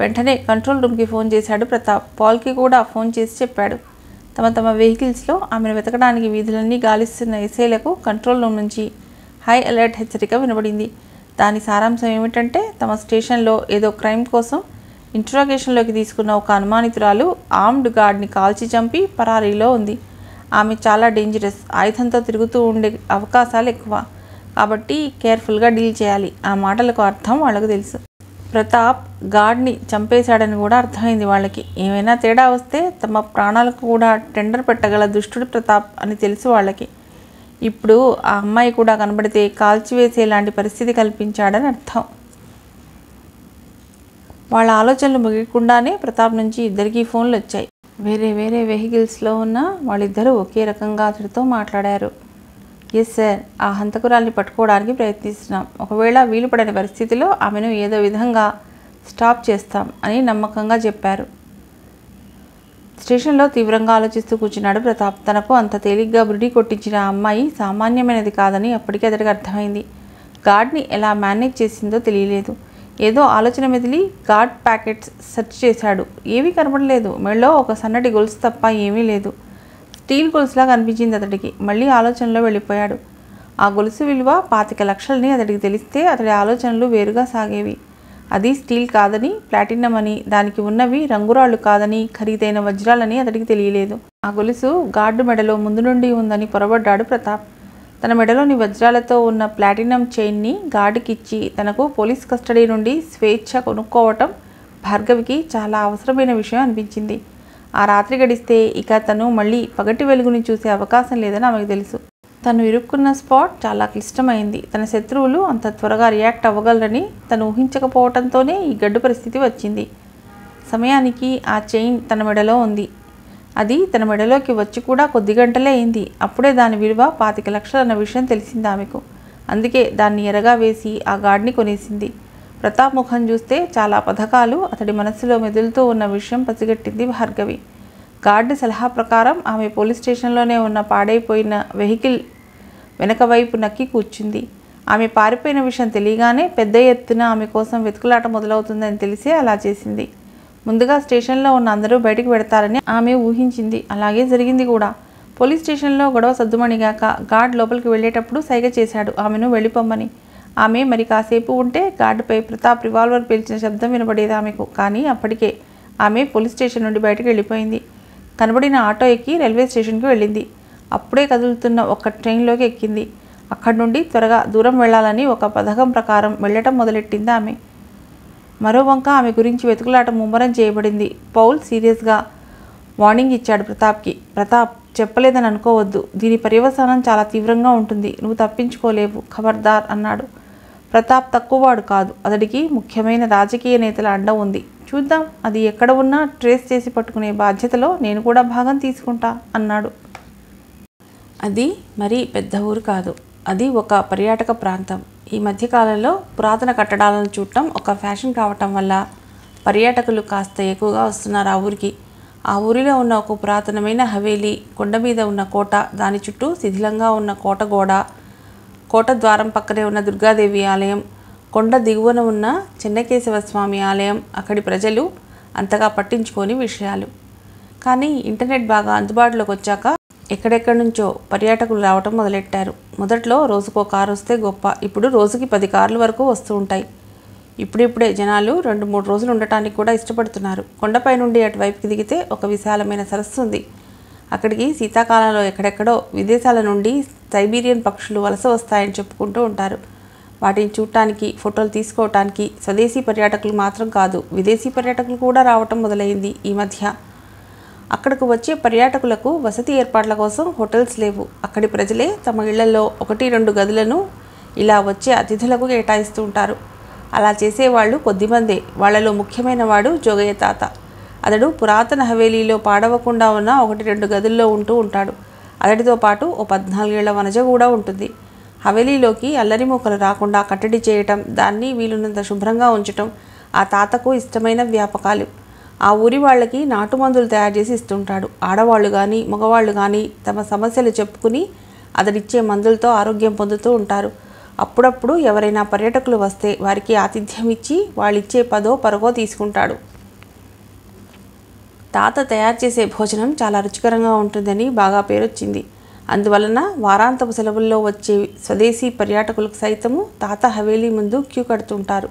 Speaker 1: వెంటనే కంట్రోల్ రూమ్కి ఫోన్ చేశాడు ప్రతాప్ పాల్కి కూడా ఫోన్ చేసి చెప్పాడు తమ తమ వెహికల్స్లో ఆమెను వెతకడానికి వీధులన్నీ గాలిస్తున్న ఎస్ఐలకు కంట్రోల్ రూమ్ నుంచి హై అలర్ట్ హెచ్చరిక వినబడింది దాని సారాంశం ఏమిటంటే తమ స్టేషన్లో ఏదో క్రైమ్ కోసం ఇంట్రాగేషన్లోకి తీసుకున్న ఒక అనుమానితురాలు ఆర్మ్డ్ గార్డ్ని కాల్చి చంపి పరారీలో ఉంది ఆమె చాలా డేంజరస్ ఆయుధంతో తిరుగుతూ ఉండే అవకాశాలు ఎక్కువ కాబట్టి కేర్ఫుల్గా డీల్ చేయాలి ఆ మాటలకు అర్థం వాళ్ళకు తెలుసు ప్రతాప్ గార్డ్ని చంపేశాడని కూడా అర్థమైంది వాళ్ళకి ఏమైనా తేడా వస్తే తమ ప్రాణాలకు కూడా టెండర్ పెట్టగల దుష్టుడు ప్రతాప్ అని తెలుసు వాళ్ళకి ఇప్పుడు ఆ అమ్మాయి కూడా కనబడితే కాల్చివేసేలాంటి పరిస్థితి కల్పించాడని అర్థం వాళ్ళ ఆలోచనలు ముగియకుండానే ప్రతాప్ నుంచి ఇద్దరికీ ఫోన్లు వచ్చాయి వేరే వేరే వెహికల్స్లో ఉన్న వాళ్ళిద్దరూ ఒకే రకంగా అతడితో మాట్లాడారు ఎస్ సార్ ఆ హంతకురాల్ని పట్టుకోవడానికి ప్రయత్నిస్తున్నాం ఒకవేళ వీలు పడని పరిస్థితిలో ఆమెను ఏదో విధంగా స్టాప్ చేస్తాం అని నమ్మకంగా చెప్పారు స్టేషన్లో తీవ్రంగా ఆలోచిస్తూ కూర్చున్నాడు ప్రతాప్ తనకు అంత తేలిగ్గా బుడి కొట్టించిన అమ్మాయి సామాన్యమైనది కాదని అప్పటికే అతడికి అర్థమైంది గాడ్ని ఎలా మేనేజ్ చేసిందో తెలియలేదు ఏదో ఆలోచన మెదిలి గాడ్ ప్యాకెట్స్ సెర్చ్ చేశాడు ఏమీ కనపడలేదు మెళ్ళో ఒక సన్నటి గొలుసు తప్ప ఏమీ లేదు స్టీల్ గొలుసులా కనిపించింది అతడికి మళ్ళీ ఆలోచనలో వెళ్ళిపోయాడు ఆ గొలుసు విలువ పాతిక లక్షలని అతడికి తెలిస్తే అతడి ఆలోచనలు వేరుగా సాగేవి అది స్టీల్ కాదని ప్లాటినం అని దానికి ఉన్నవి రంగురాళ్ళు కాదని ఖరీదైన వజ్రాలని అతడికి తెలియలేదు ఆ గొలుసు గార్డు మెడలో ముందు నుండి ఉందని పొరబడ్డాడు ప్రతాప్ తన మెడలోని వజ్రాలతో ఉన్న ప్లాటినం చైన్ని గాడికిచ్చి తనకు పోలీస్ కస్టడీ నుండి స్వేచ్ఛ కొనుక్కోవటం భార్గవికి చాలా అవసరమైన విషయం అనిపించింది ఆ రాత్రి గడిస్తే ఇక తను మళ్ళీ పగటి వెలుగుని చూసే అవకాశం లేదని ఆమెకు తెలుసు తను ఇరుక్కున్న స్పాట్ చాలా క్లిష్టమైంది తన శత్రువులు అంత త్వరగా రియాక్ట్ అవ్వగలరని తను ఊహించకపోవడంతోనే ఈ గడ్డు పరిస్థితి వచ్చింది సమయానికి ఆ చైన్ తన మెడలో ఉంది అది తన మెడలోకి వచ్చి కూడా కొద్ది గంటలే అయింది అప్పుడే దాని విలువ పాతిక లక్షలు అన్న విషయం తెలిసింది ఆమెకు అందుకే దాన్ని ఎరగా వేసి ఆ గాడిని కొనేసింది ప్రతాప్ ముఖం చూస్తే చాలా పథకాలు అతడి మనసులో మెదులుతూ ఉన్న విషయం పసిగట్టింది భార్గవి గార్డు సలహా ప్రకారం ఆమె పోలీస్ స్టేషన్లోనే ఉన్న పాడైపోయిన వెహికల్ వెనక వైపు నక్కి కూర్చుంది ఆమె పారిపోయిన విషయం తెలియగానే పెద్ద ఎత్తున ఆమె కోసం వెతుకులాట మొదలవుతుందని తెలిసే అలా చేసింది ముందుగా స్టేషన్లో ఉన్న అందరూ బయటికి పెడతారని ఆమె ఊహించింది అలాగే జరిగింది కూడా పోలీస్ స్టేషన్లో గొడవ సద్దుమణిగాక గార్డ్ లోపలికి వెళ్ళేటప్పుడు సైగ చేశాడు ఆమెను వెళ్ళిపోమ్మని ఆమె మరి కాసేపు ఉంటే గార్డుపై ప్రతాప్ రివాల్వర్ పేల్చిన శబ్దం వినబడేది ఆమెకు కానీ అప్పటికే ఆమె పోలీస్ స్టేషన్ నుండి బయటకు వెళ్ళిపోయింది కనబడిన ఆటో ఎక్కి రైల్వే స్టేషన్కి వెళ్ళింది అప్పుడే కదులుతున్న ఒక ట్రైన్లోకి ఎక్కింది అక్కడి నుండి త్వరగా దూరం వెళ్ళాలని ఒక పథకం ప్రకారం వెళ్ళటం మొదలెట్టింది ఆమె మరోవంక ఆమె గురించి వెతుకులాట ముమ్మరం చేయబడింది పౌల్ సీరియస్గా వార్నింగ్ ఇచ్చాడు ప్రతాప్కి ప్రతాప్ చెప్పలేదని అనుకోవద్దు దీని పర్యవసానం చాలా తీవ్రంగా ఉంటుంది నువ్వు తప్పించుకోలేవు ఖబర్దార్ అన్నాడు ప్రతాప్ తక్కువవాడు కాదు అతడికి ముఖ్యమైన రాజకీయ నేతల అండ ఉంది చూద్దాం అది ఎక్కడ ఉన్నా ట్రేస్ చేసి పట్టుకునే బాధ్యతలో నేను కూడా భాగం తీసుకుంటా అన్నాడు అది మరీ పెద్ద ఊరు కాదు అది ఒక పర్యాటక ప్రాంతం ఈ మధ్యకాలంలో పురాతన కట్టడాలను చూడటం ఒక ఫ్యాషన్ కావటం వల్ల పర్యాటకులు కాస్త ఎక్కువగా వస్తున్నారు ఆ ఊరికి ఆ ఊరిలో ఉన్న ఒక పురాతనమైన హవేలీ కొండ మీద ఉన్న కోట దాని చుట్టూ శిథిలంగా ఉన్న కోట గోడ కోట ద్వారం పక్కనే ఉన్న దుర్గాదేవి ఆలయం కొండ దిగువన ఉన్న చెన్నకేశవ స్వామి ఆలయం అక్కడి ప్రజలు అంతగా పట్టించుకోని విషయాలు కానీ ఇంటర్నెట్ బాగా అందుబాటులోకి వచ్చాక ఎక్కడెక్కడి నుంచో పర్యాటకులు రావటం మొదలెట్టారు మొదట్లో రోజుకో కారు వస్తే గొప్ప ఇప్పుడు రోజుకి పది కార్ల వరకు వస్తూ ఉంటాయి ఇప్పుడిప్పుడే జనాలు రెండు మూడు రోజులు ఉండటానికి కూడా ఇష్టపడుతున్నారు కొండపై నుండి అటువైపుకి దిగితే ఒక విశాలమైన సరస్సు ఉంది అక్కడికి శీతాకాలంలో ఎక్కడెక్కడో విదేశాల నుండి సైబీరియన్ పక్షులు వలస వస్తాయని చెప్పుకుంటూ ఉంటారు వాటిని చూడటానికి ఫోటోలు తీసుకోవటానికి స్వదేశీ పర్యాటకులు మాత్రం కాదు విదేశీ పర్యాటకులు కూడా రావటం మొదలైంది ఈ మధ్య అక్కడకు వచ్చే పర్యాటకులకు వసతి ఏర్పాట్ల కోసం హోటల్స్ లేవు అక్కడి ప్రజలే తమ ఇళ్లలో ఒకటి రెండు గదులను ఇలా వచ్చే అతిథులకు కేటాయిస్తూ ఉంటారు అలా చేసేవాళ్ళు కొద్దిమందే వాళ్లలో ముఖ్యమైన వాడు జోగయ్య తాత అతడు పురాతన హవేలీలో పాడవకుండా ఉన్న ఒకటి రెండు గదుల్లో ఉంటూ ఉంటాడు అతడితో పాటు ఓ పద్నాలుగేళ్ల వనజ కూడా ఉంటుంది హవేలీలోకి అల్లరి మొక్కలు రాకుండా కట్టడి చేయటం దాన్ని వీలున్నంత శుభ్రంగా ఉంచటం ఆ తాతకు ఇష్టమైన వ్యాపకాలు ఆ ఊరి వాళ్ళకి నాటు మందులు తయారు చేసి ఇస్తుంటాడు ఆడవాళ్ళు కానీ మగవాళ్ళు కానీ తమ సమస్యలు చెప్పుకుని అతడిచ్చే మందులతో ఆరోగ్యం పొందుతూ ఉంటారు అప్పుడప్పుడు ఎవరైనా పర్యాటకులు వస్తే వారికి ఆతిథ్యం ఇచ్చి వాళ్ళు ఇచ్చే పదో పరగో తీసుకుంటాడు తాత తయారు చేసే భోజనం చాలా రుచికరంగా ఉంటుందని బాగా పేరొచ్చింది అందువలన వారాంతపు సెలవుల్లో వచ్చే స్వదేశీ పర్యాటకులకు సైతము తాత హవేలీ ముందు క్యూ కడుతుంటారు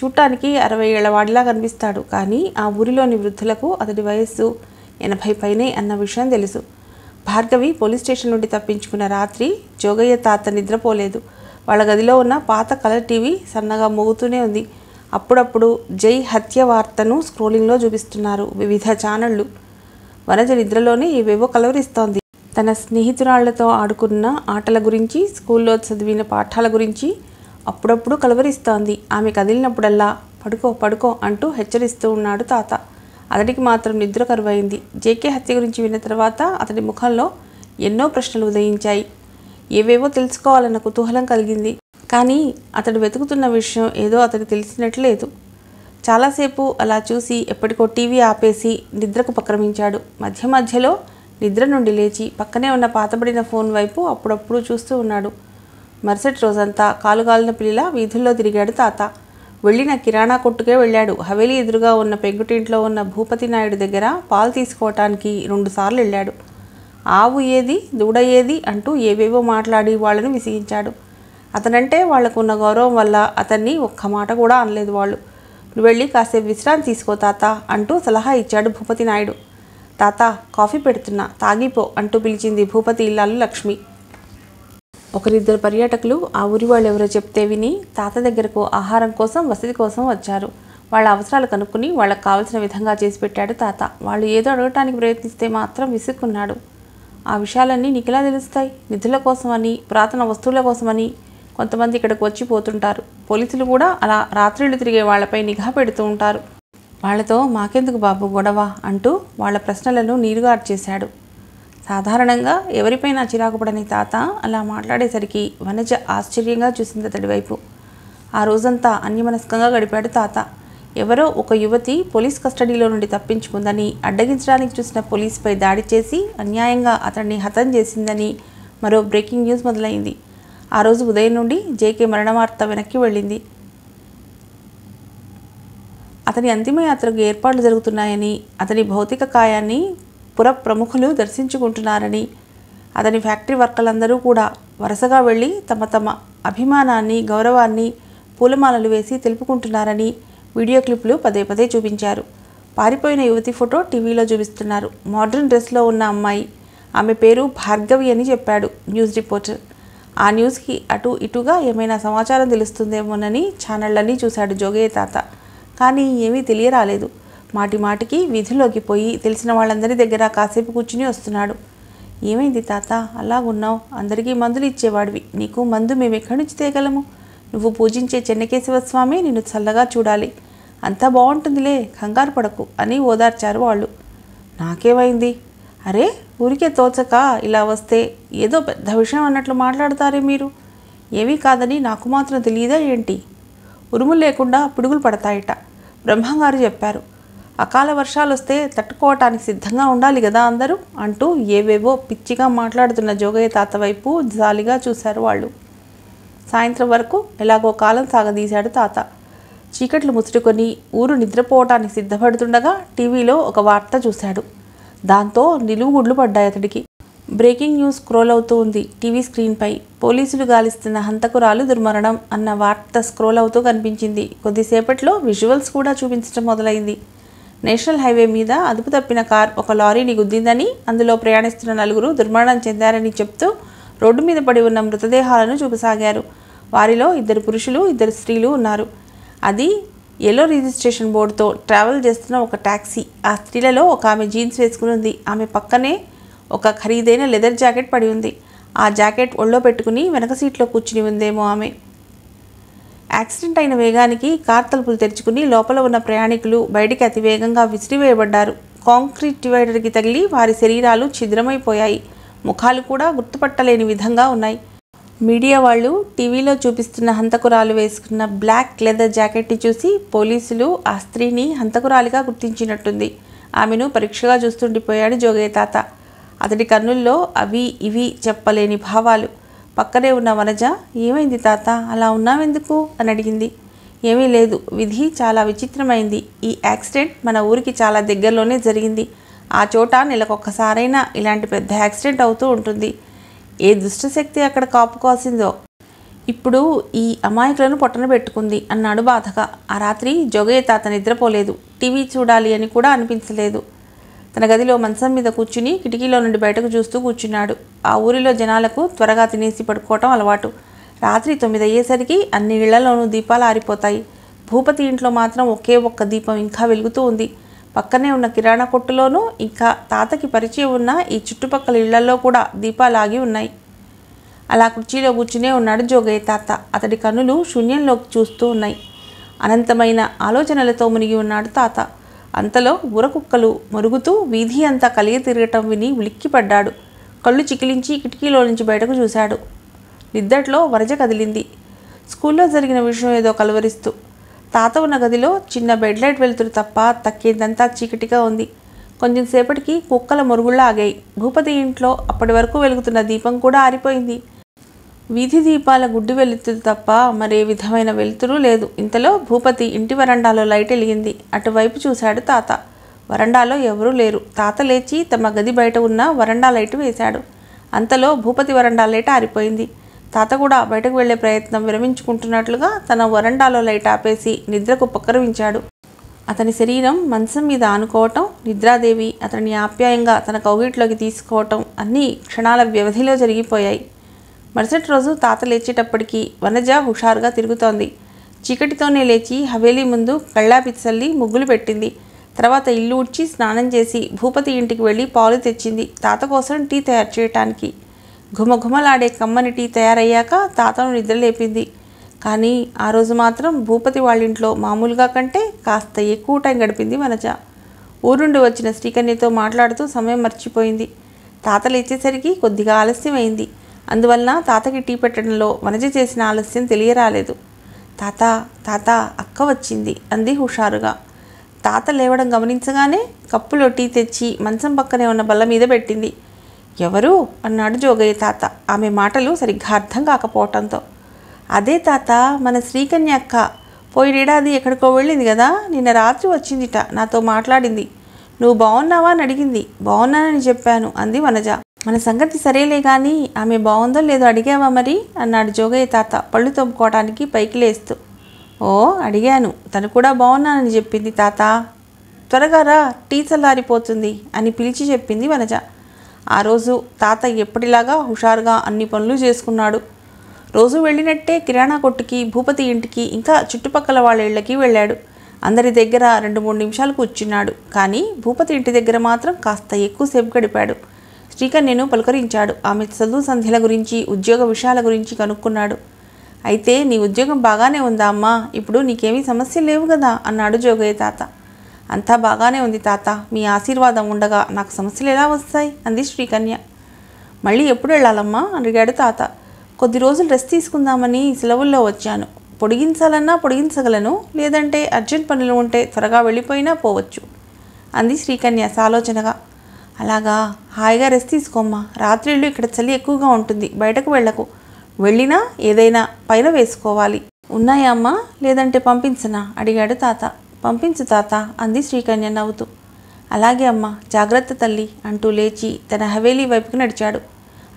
Speaker 1: చూడటానికి అరవై వాడిలా కనిపిస్తాడు కానీ ఆ ఊరిలోని వృద్ధులకు అతడి వయస్సు ఎనభై పైనే అన్న విషయం తెలుసు భార్గవి పోలీస్ స్టేషన్ నుండి తప్పించుకున్న రాత్రి జోగయ్య తాత నిద్రపోలేదు వాళ్ళ గదిలో ఉన్న పాత కలర్ టీవీ సన్నగా మోగుతూనే ఉంది అప్పుడప్పుడు జై హత్య వార్తను స్క్రోలింగ్లో చూపిస్తున్నారు వివిధ ఛానళ్లు వనజ నిద్రలోనే ఇవేవో కలవరిస్తోంది తన స్నేహితురాళ్లతో ఆడుకున్న ఆటల గురించి స్కూల్లో చదివిన పాఠాల గురించి అప్పుడప్పుడు కలవరిస్తోంది ఆమె కదిలినప్పుడల్లా పడుకో పడుకో అంటూ హెచ్చరిస్తూ ఉన్నాడు తాత అతడికి మాత్రం నిద్ర కరువైంది జేకే హత్య గురించి విన్న తర్వాత అతడి ముఖంలో ఎన్నో ప్రశ్నలు ఉదయించాయి ఏవేవో తెలుసుకోవాలన్న కుతూహలం కలిగింది కానీ అతడు వెతుకుతున్న విషయం ఏదో అతడు తెలిసినట్లు లేదు చాలాసేపు అలా చూసి ఎప్పటికో టీవీ ఆపేసి నిద్రకు పక్రమించాడు మధ్య మధ్యలో నిద్ర నుండి లేచి పక్కనే ఉన్న పాతబడిన ఫోన్ వైపు అప్పుడప్పుడు చూస్తూ ఉన్నాడు మరుసటి రోజంతా కాలుగాలిన పిల్లిలా వీధుల్లో తిరిగాడు తాత వెళ్ళిన కిరాణా కొట్టుకే వెళ్ళాడు హవేలీ ఎదురుగా ఉన్న పెంకుటింట్లో ఉన్న భూపతి నాయుడు దగ్గర పాలు తీసుకోవటానికి రెండుసార్లు వెళ్ళాడు ఆవు ఏది దూడ ఏది అంటూ ఏవేవో మాట్లాడి వాళ్ళని విసిగించాడు అతనంటే వాళ్లకున్న గౌరవం వల్ల అతన్ని ఒక్క మాట కూడా అనలేదు వాళ్ళు నువ్వు వెళ్ళి కాసేపు విశ్రాంతి తీసుకో తాత అంటూ సలహా ఇచ్చాడు భూపతి నాయుడు తాత కాఫీ పెడుతున్నా తాగిపో అంటూ పిలిచింది భూపతి ఇల్లాలు లక్ష్మి ఒకరిద్దరు పర్యాటకులు ఆ ఊరి వాళ్ళు ఎవరో చెప్తే విని తాత దగ్గరకు ఆహారం కోసం వసతి కోసం వచ్చారు వాళ్ళ అవసరాలు కనుక్కుని వాళ్ళకు కావలసిన విధంగా చేసి పెట్టాడు తాత వాళ్ళు ఏదో అడగటానికి ప్రయత్నిస్తే మాత్రం విసుక్కున్నాడు ఆ విషయాలన్నీ నీకులా తెలుస్తాయి నిధుల కోసమని పురాతన వస్తువుల కోసమని కొంతమంది ఇక్కడికి వచ్చి పోతుంటారు పోలీసులు కూడా అలా రాత్రిళ్ళు తిరిగే వాళ్ళపై నిఘా పెడుతూ ఉంటారు వాళ్ళతో మాకెందుకు బాబు గొడవ అంటూ వాళ్ళ ప్రశ్నలను అర్చేశాడు సాధారణంగా ఎవరిపైనా చిరాకు పడని తాత అలా మాట్లాడేసరికి వనజ ఆశ్చర్యంగా చూసింది అతడి వైపు ఆ రోజంతా అన్యమనస్కంగా గడిపాడు తాత ఎవరో ఒక యువతి పోలీస్ కస్టడీలో నుండి తప్పించుకుందని అడ్డగించడానికి చూసిన పోలీసుపై దాడి చేసి అన్యాయంగా అతన్ని హతం చేసిందని మరో బ్రేకింగ్ న్యూస్ మొదలైంది ఆ రోజు ఉదయం నుండి జేకే మరణవార్త వెనక్కి వెళ్ళింది అతని అంతిమయాత్రకు ఏర్పాట్లు జరుగుతున్నాయని అతని భౌతిక కాయాన్ని పుర ప్రముఖులు దర్శించుకుంటున్నారని అతని ఫ్యాక్టరీ వర్కర్లందరూ కూడా వరుసగా వెళ్ళి తమ తమ అభిమానాన్ని గౌరవాన్ని పూలమాలలు వేసి తెలుపుకుంటున్నారని వీడియో క్లిప్లు పదే పదే చూపించారు పారిపోయిన యువతి ఫోటో టీవీలో చూపిస్తున్నారు మోడర్న్ డ్రెస్లో ఉన్న అమ్మాయి ఆమె పేరు భార్గవి అని చెప్పాడు న్యూస్ రిపోర్టర్ ఆ న్యూస్కి అటు ఇటుగా ఏమైనా సమాచారం తెలుస్తుందేమోనని ఛానళ్ళని చూశాడు జోగయ్య తాత కానీ ఏమీ తెలియరాలేదు మాటి మాటికి వీధిలోకి పోయి తెలిసిన వాళ్ళందరి దగ్గర కాసేపు కూర్చుని వస్తున్నాడు ఏమైంది తాత అలాగున్నావు అందరికీ మందులు ఇచ్చేవాడివి నీకు మందు మేము ఎక్కడి నుంచి తేగలము నువ్వు పూజించే చెన్నకేశవ స్వామి నిన్ను చల్లగా చూడాలి అంతా బాగుంటుందిలే కంగారు పడకు అని ఓదార్చారు వాళ్ళు నాకేమైంది అరే ఊరికే తోచక ఇలా వస్తే ఏదో పెద్ద విషయం అన్నట్లు మాట్లాడతారే మీరు ఏమీ కాదని నాకు మాత్రం తెలియదా ఏంటి ఉరుములు లేకుండా పిడుగులు పడతాయట బ్రహ్మంగారు చెప్పారు అకాల వర్షాలు వస్తే తట్టుకోవటానికి సిద్ధంగా ఉండాలి కదా అందరూ అంటూ ఏవేవో పిచ్చిగా మాట్లాడుతున్న జోగయ్య తాత వైపు జాలిగా చూశారు వాళ్ళు సాయంత్రం వరకు ఎలాగో కాలం సాగదీశాడు తాత చీకట్లు ముసురుకొని ఊరు నిద్రపోవటానికి సిద్ధపడుతుండగా టీవీలో ఒక వార్త చూశాడు దాంతో నిలువుగుడ్లు పడ్డాయి అతడికి బ్రేకింగ్ న్యూస్ స్క్రోల్ అవుతూ ఉంది టీవీ స్క్రీన్పై పోలీసులు గాలిస్తున్న హంతకురాలు దుర్మరణం అన్న వార్త స్క్రోల్ అవుతూ కనిపించింది కొద్దిసేపట్లో విజువల్స్ కూడా చూపించడం మొదలైంది నేషనల్ హైవే మీద అదుపు తప్పిన కార్ ఒక లారీని గుద్దిందని అందులో ప్రయాణిస్తున్న నలుగురు దుర్మరణం చెందారని చెప్తూ రోడ్డు మీద పడి ఉన్న మృతదేహాలను చూపసాగారు వారిలో ఇద్దరు పురుషులు ఇద్దరు స్త్రీలు ఉన్నారు అది ఎల్లో రిజిస్ట్రేషన్ బోర్డుతో ట్రావెల్ చేస్తున్న ఒక ట్యాక్సీ ఆ స్త్రీలలో ఒక ఆమె జీన్స్ వేసుకుని ఉంది ఆమె పక్కనే ఒక ఖరీదైన లెదర్ జాకెట్ పడి ఉంది ఆ జాకెట్ ఒళ్ళో పెట్టుకుని వెనక సీట్లో కూర్చుని ఉందేమో ఆమె యాక్సిడెంట్ అయిన వేగానికి కార్ తలుపులు తెరుచుకుని లోపల ఉన్న ప్రయాణికులు బయటికి అతివేగంగా విసిరివేయబడ్డారు కాంక్రీట్ డివైడర్కి తగిలి వారి శరీరాలు ఛిద్రమైపోయాయి ముఖాలు కూడా గుర్తుపట్టలేని విధంగా ఉన్నాయి మీడియా వాళ్ళు టీవీలో చూపిస్తున్న హంతకురాలు వేసుకున్న బ్లాక్ లెదర్ జాకెట్ని చూసి పోలీసులు ఆ స్త్రీని హంతకురాలిగా గుర్తించినట్టుంది ఆమెను పరీక్షగా చూస్తుండిపోయాడు జోగే తాత అతడి కన్నుల్లో అవి ఇవి చెప్పలేని భావాలు పక్కనే ఉన్న వనజ ఏమైంది తాత అలా ఉన్నావెందుకు అని అడిగింది ఏమీ లేదు విధి చాలా విచిత్రమైంది ఈ యాక్సిడెంట్ మన ఊరికి చాలా దగ్గరలోనే జరిగింది ఆ చోట నెలకొక్కసారైనా ఇలాంటి పెద్ద యాక్సిడెంట్ అవుతూ ఉంటుంది ఏ దుష్టశక్తి అక్కడ కాపుకోవాల్సిందో ఇప్పుడు ఈ అమాయకులను పొట్టన పెట్టుకుంది అన్నాడు బాధగా ఆ రాత్రి జోగయ్య తాత నిద్రపోలేదు టీవీ చూడాలి అని కూడా అనిపించలేదు తన గదిలో మంచం మీద కూర్చుని కిటికీలో నుండి బయటకు చూస్తూ కూర్చున్నాడు ఆ ఊరిలో జనాలకు త్వరగా తినేసి పడుకోవటం అలవాటు రాత్రి తొమ్మిది అయ్యేసరికి అన్ని ఇళ్లలోనూ దీపాలు ఆరిపోతాయి భూపతి ఇంట్లో మాత్రం ఒకే ఒక్క దీపం ఇంకా వెలుగుతూ ఉంది పక్కనే ఉన్న కిరాణా కొట్టులోనూ ఇంకా తాతకి పరిచయం ఉన్న ఈ చుట్టుపక్కల ఇళ్లలో కూడా దీపాలు ఆగి ఉన్నాయి అలా కుర్చీలో కూర్చునే ఉన్నాడు జోగయ్య తాత అతడి కన్నులు శూన్యంలోకి చూస్తూ ఉన్నాయి అనంతమైన ఆలోచనలతో మునిగి ఉన్నాడు తాత అంతలో ఉరకుక్కలు మరుగుతూ వీధి అంతా కలియ తిరగటం విని ఉలిక్కిపడ్డాడు కళ్ళు చికిలించి కిటికీలో నుంచి బయటకు చూశాడు నిద్దట్లో వరజ కదిలింది స్కూల్లో జరిగిన విషయం ఏదో కలవరిస్తూ తాత ఉన్న గదిలో చిన్న బెడ్ లైట్ వెలుతురు తప్ప తక్కిందంతా చీకటిగా ఉంది కొంచెం సేపటికి కుక్కల మురుగుళ్ళ ఆగాయి భూపతి ఇంట్లో అప్పటి వరకు వెలుగుతున్న దీపం కూడా ఆరిపోయింది వీధి దీపాల గుడ్డి వెలుతురు తప్ప మరే విధమైన వెలుతురు లేదు ఇంతలో భూపతి ఇంటి వరండాలో లైట్ వెలిగింది అటువైపు చూశాడు తాత వరండాలో ఎవరూ లేరు తాత లేచి తమ గది బయట ఉన్న వరండా లైట్ వేశాడు అంతలో భూపతి వరండా లైట్ ఆరిపోయింది తాత కూడా బయటకు వెళ్లే ప్రయత్నం విరమించుకుంటున్నట్లుగా తన వరండాలో లైట్ ఆపేసి నిద్రకు ఉపక్రమించాడు అతని శరీరం మంచం మీద ఆనుకోవటం నిద్రాదేవి అతని ఆప్యాయంగా తన కౌగిట్లోకి తీసుకోవటం అన్నీ క్షణాల వ్యవధిలో జరిగిపోయాయి మరుసటి రోజు తాత లేచేటప్పటికి వనజ హుషారుగా తిరుగుతోంది చీకటితోనే లేచి హవేలీ ముందు కళ్ళాపిచ్చల్లి ముగ్గులు పెట్టింది తర్వాత ఇల్లు ఉడ్చి స్నానం చేసి భూపతి ఇంటికి వెళ్ళి పాలు తెచ్చింది తాత కోసం టీ తయారు చేయటానికి ఘుమఘుమలాడే కమ్మని టీ తయారయ్యాక తాతను నిద్రలేపింది కానీ ఆ రోజు మాత్రం భూపతి వాళ్ళింట్లో మామూలుగా కంటే కాస్త ఎక్కువ టైం గడిపింది వనజ ఊరుండి వచ్చిన శ్రీకన్యతో మాట్లాడుతూ సమయం మర్చిపోయింది తాత ఇచ్చేసరికి కొద్దిగా ఆలస్యమైంది అందువలన తాతకి టీ పెట్టడంలో వనజ చేసిన ఆలస్యం తెలియరాలేదు తాత తాత అక్క వచ్చింది అంది హుషారుగా తాత లేవడం గమనించగానే కప్పులో టీ తెచ్చి మంచం పక్కనే ఉన్న బల్ల మీద పెట్టింది ఎవరు అన్నాడు జోగయ్య తాత ఆమె మాటలు సరిగ్గా అర్థం కాకపోవటంతో అదే తాత మన శ్రీకన్య అక్క పోయినేడాది ఎక్కడికో వెళ్ళింది కదా నిన్న రాత్రి వచ్చిందిట నాతో మాట్లాడింది నువ్వు బాగున్నావా అని అడిగింది బాగున్నానని చెప్పాను అంది వనజ మన సంగతి సరేలే కానీ ఆమె బాగుందో లేదో అడిగావా మరి అన్నాడు జోగయ్య తాత పళ్ళు తోముకోవటానికి పైకి లేస్తూ ఓ అడిగాను తను కూడా బాగున్నానని చెప్పింది తాత త్వరగా రా టీ చల్లారిపోతుంది అని పిలిచి చెప్పింది వనజ ఆ రోజు తాత ఎప్పటిలాగా హుషారుగా అన్ని పనులు చేసుకున్నాడు రోజు వెళ్ళినట్టే కిరాణా కొట్టుకి భూపతి ఇంటికి ఇంకా చుట్టుపక్కల వాళ్ళ ఇళ్ళకి వెళ్ళాడు అందరి దగ్గర రెండు మూడు నిమిషాలు కూర్చున్నాడు కానీ భూపతి ఇంటి దగ్గర మాత్రం కాస్త ఎక్కువసేపు గడిపాడు శ్రీకన్యను పలుకరించాడు ఆమె చదువు సంధ్యల గురించి ఉద్యోగ విషయాల గురించి కనుక్కున్నాడు అయితే నీ ఉద్యోగం బాగానే ఉందా అమ్మా ఇప్పుడు నీకేమీ సమస్య లేవు కదా అన్నాడు జోగయ్య తాత అంతా బాగానే ఉంది తాత మీ ఆశీర్వాదం ఉండగా నాకు సమస్యలు ఎలా వస్తాయి అంది శ్రీకన్య మళ్ళీ ఎప్పుడు వెళ్ళాలమ్మా అడిగాడు తాత కొద్ది రోజులు రెస్ట్ తీసుకుందామని సెలవుల్లో వచ్చాను పొడిగించాలన్నా పొడిగించగలను లేదంటే అర్జెంట్ పనులు ఉంటే త్వరగా వెళ్ళిపోయినా పోవచ్చు అంది శ్రీకన్య సాలోచనగా అలాగా హాయిగా రెస్ట్ తీసుకోమ్మా రాత్రిళ్ళు ఇక్కడ చలి ఎక్కువగా ఉంటుంది బయటకు వెళ్ళకు వెళ్ళినా ఏదైనా పైన వేసుకోవాలి ఉన్నాయా అమ్మా లేదంటే పంపించనా అడిగాడు తాత పంపించు తాత అంది శ్రీకన్య నవ్వుతూ అలాగే అమ్మ జాగ్రత్త తల్లి అంటూ లేచి తన హవేలీ వైపుకు నడిచాడు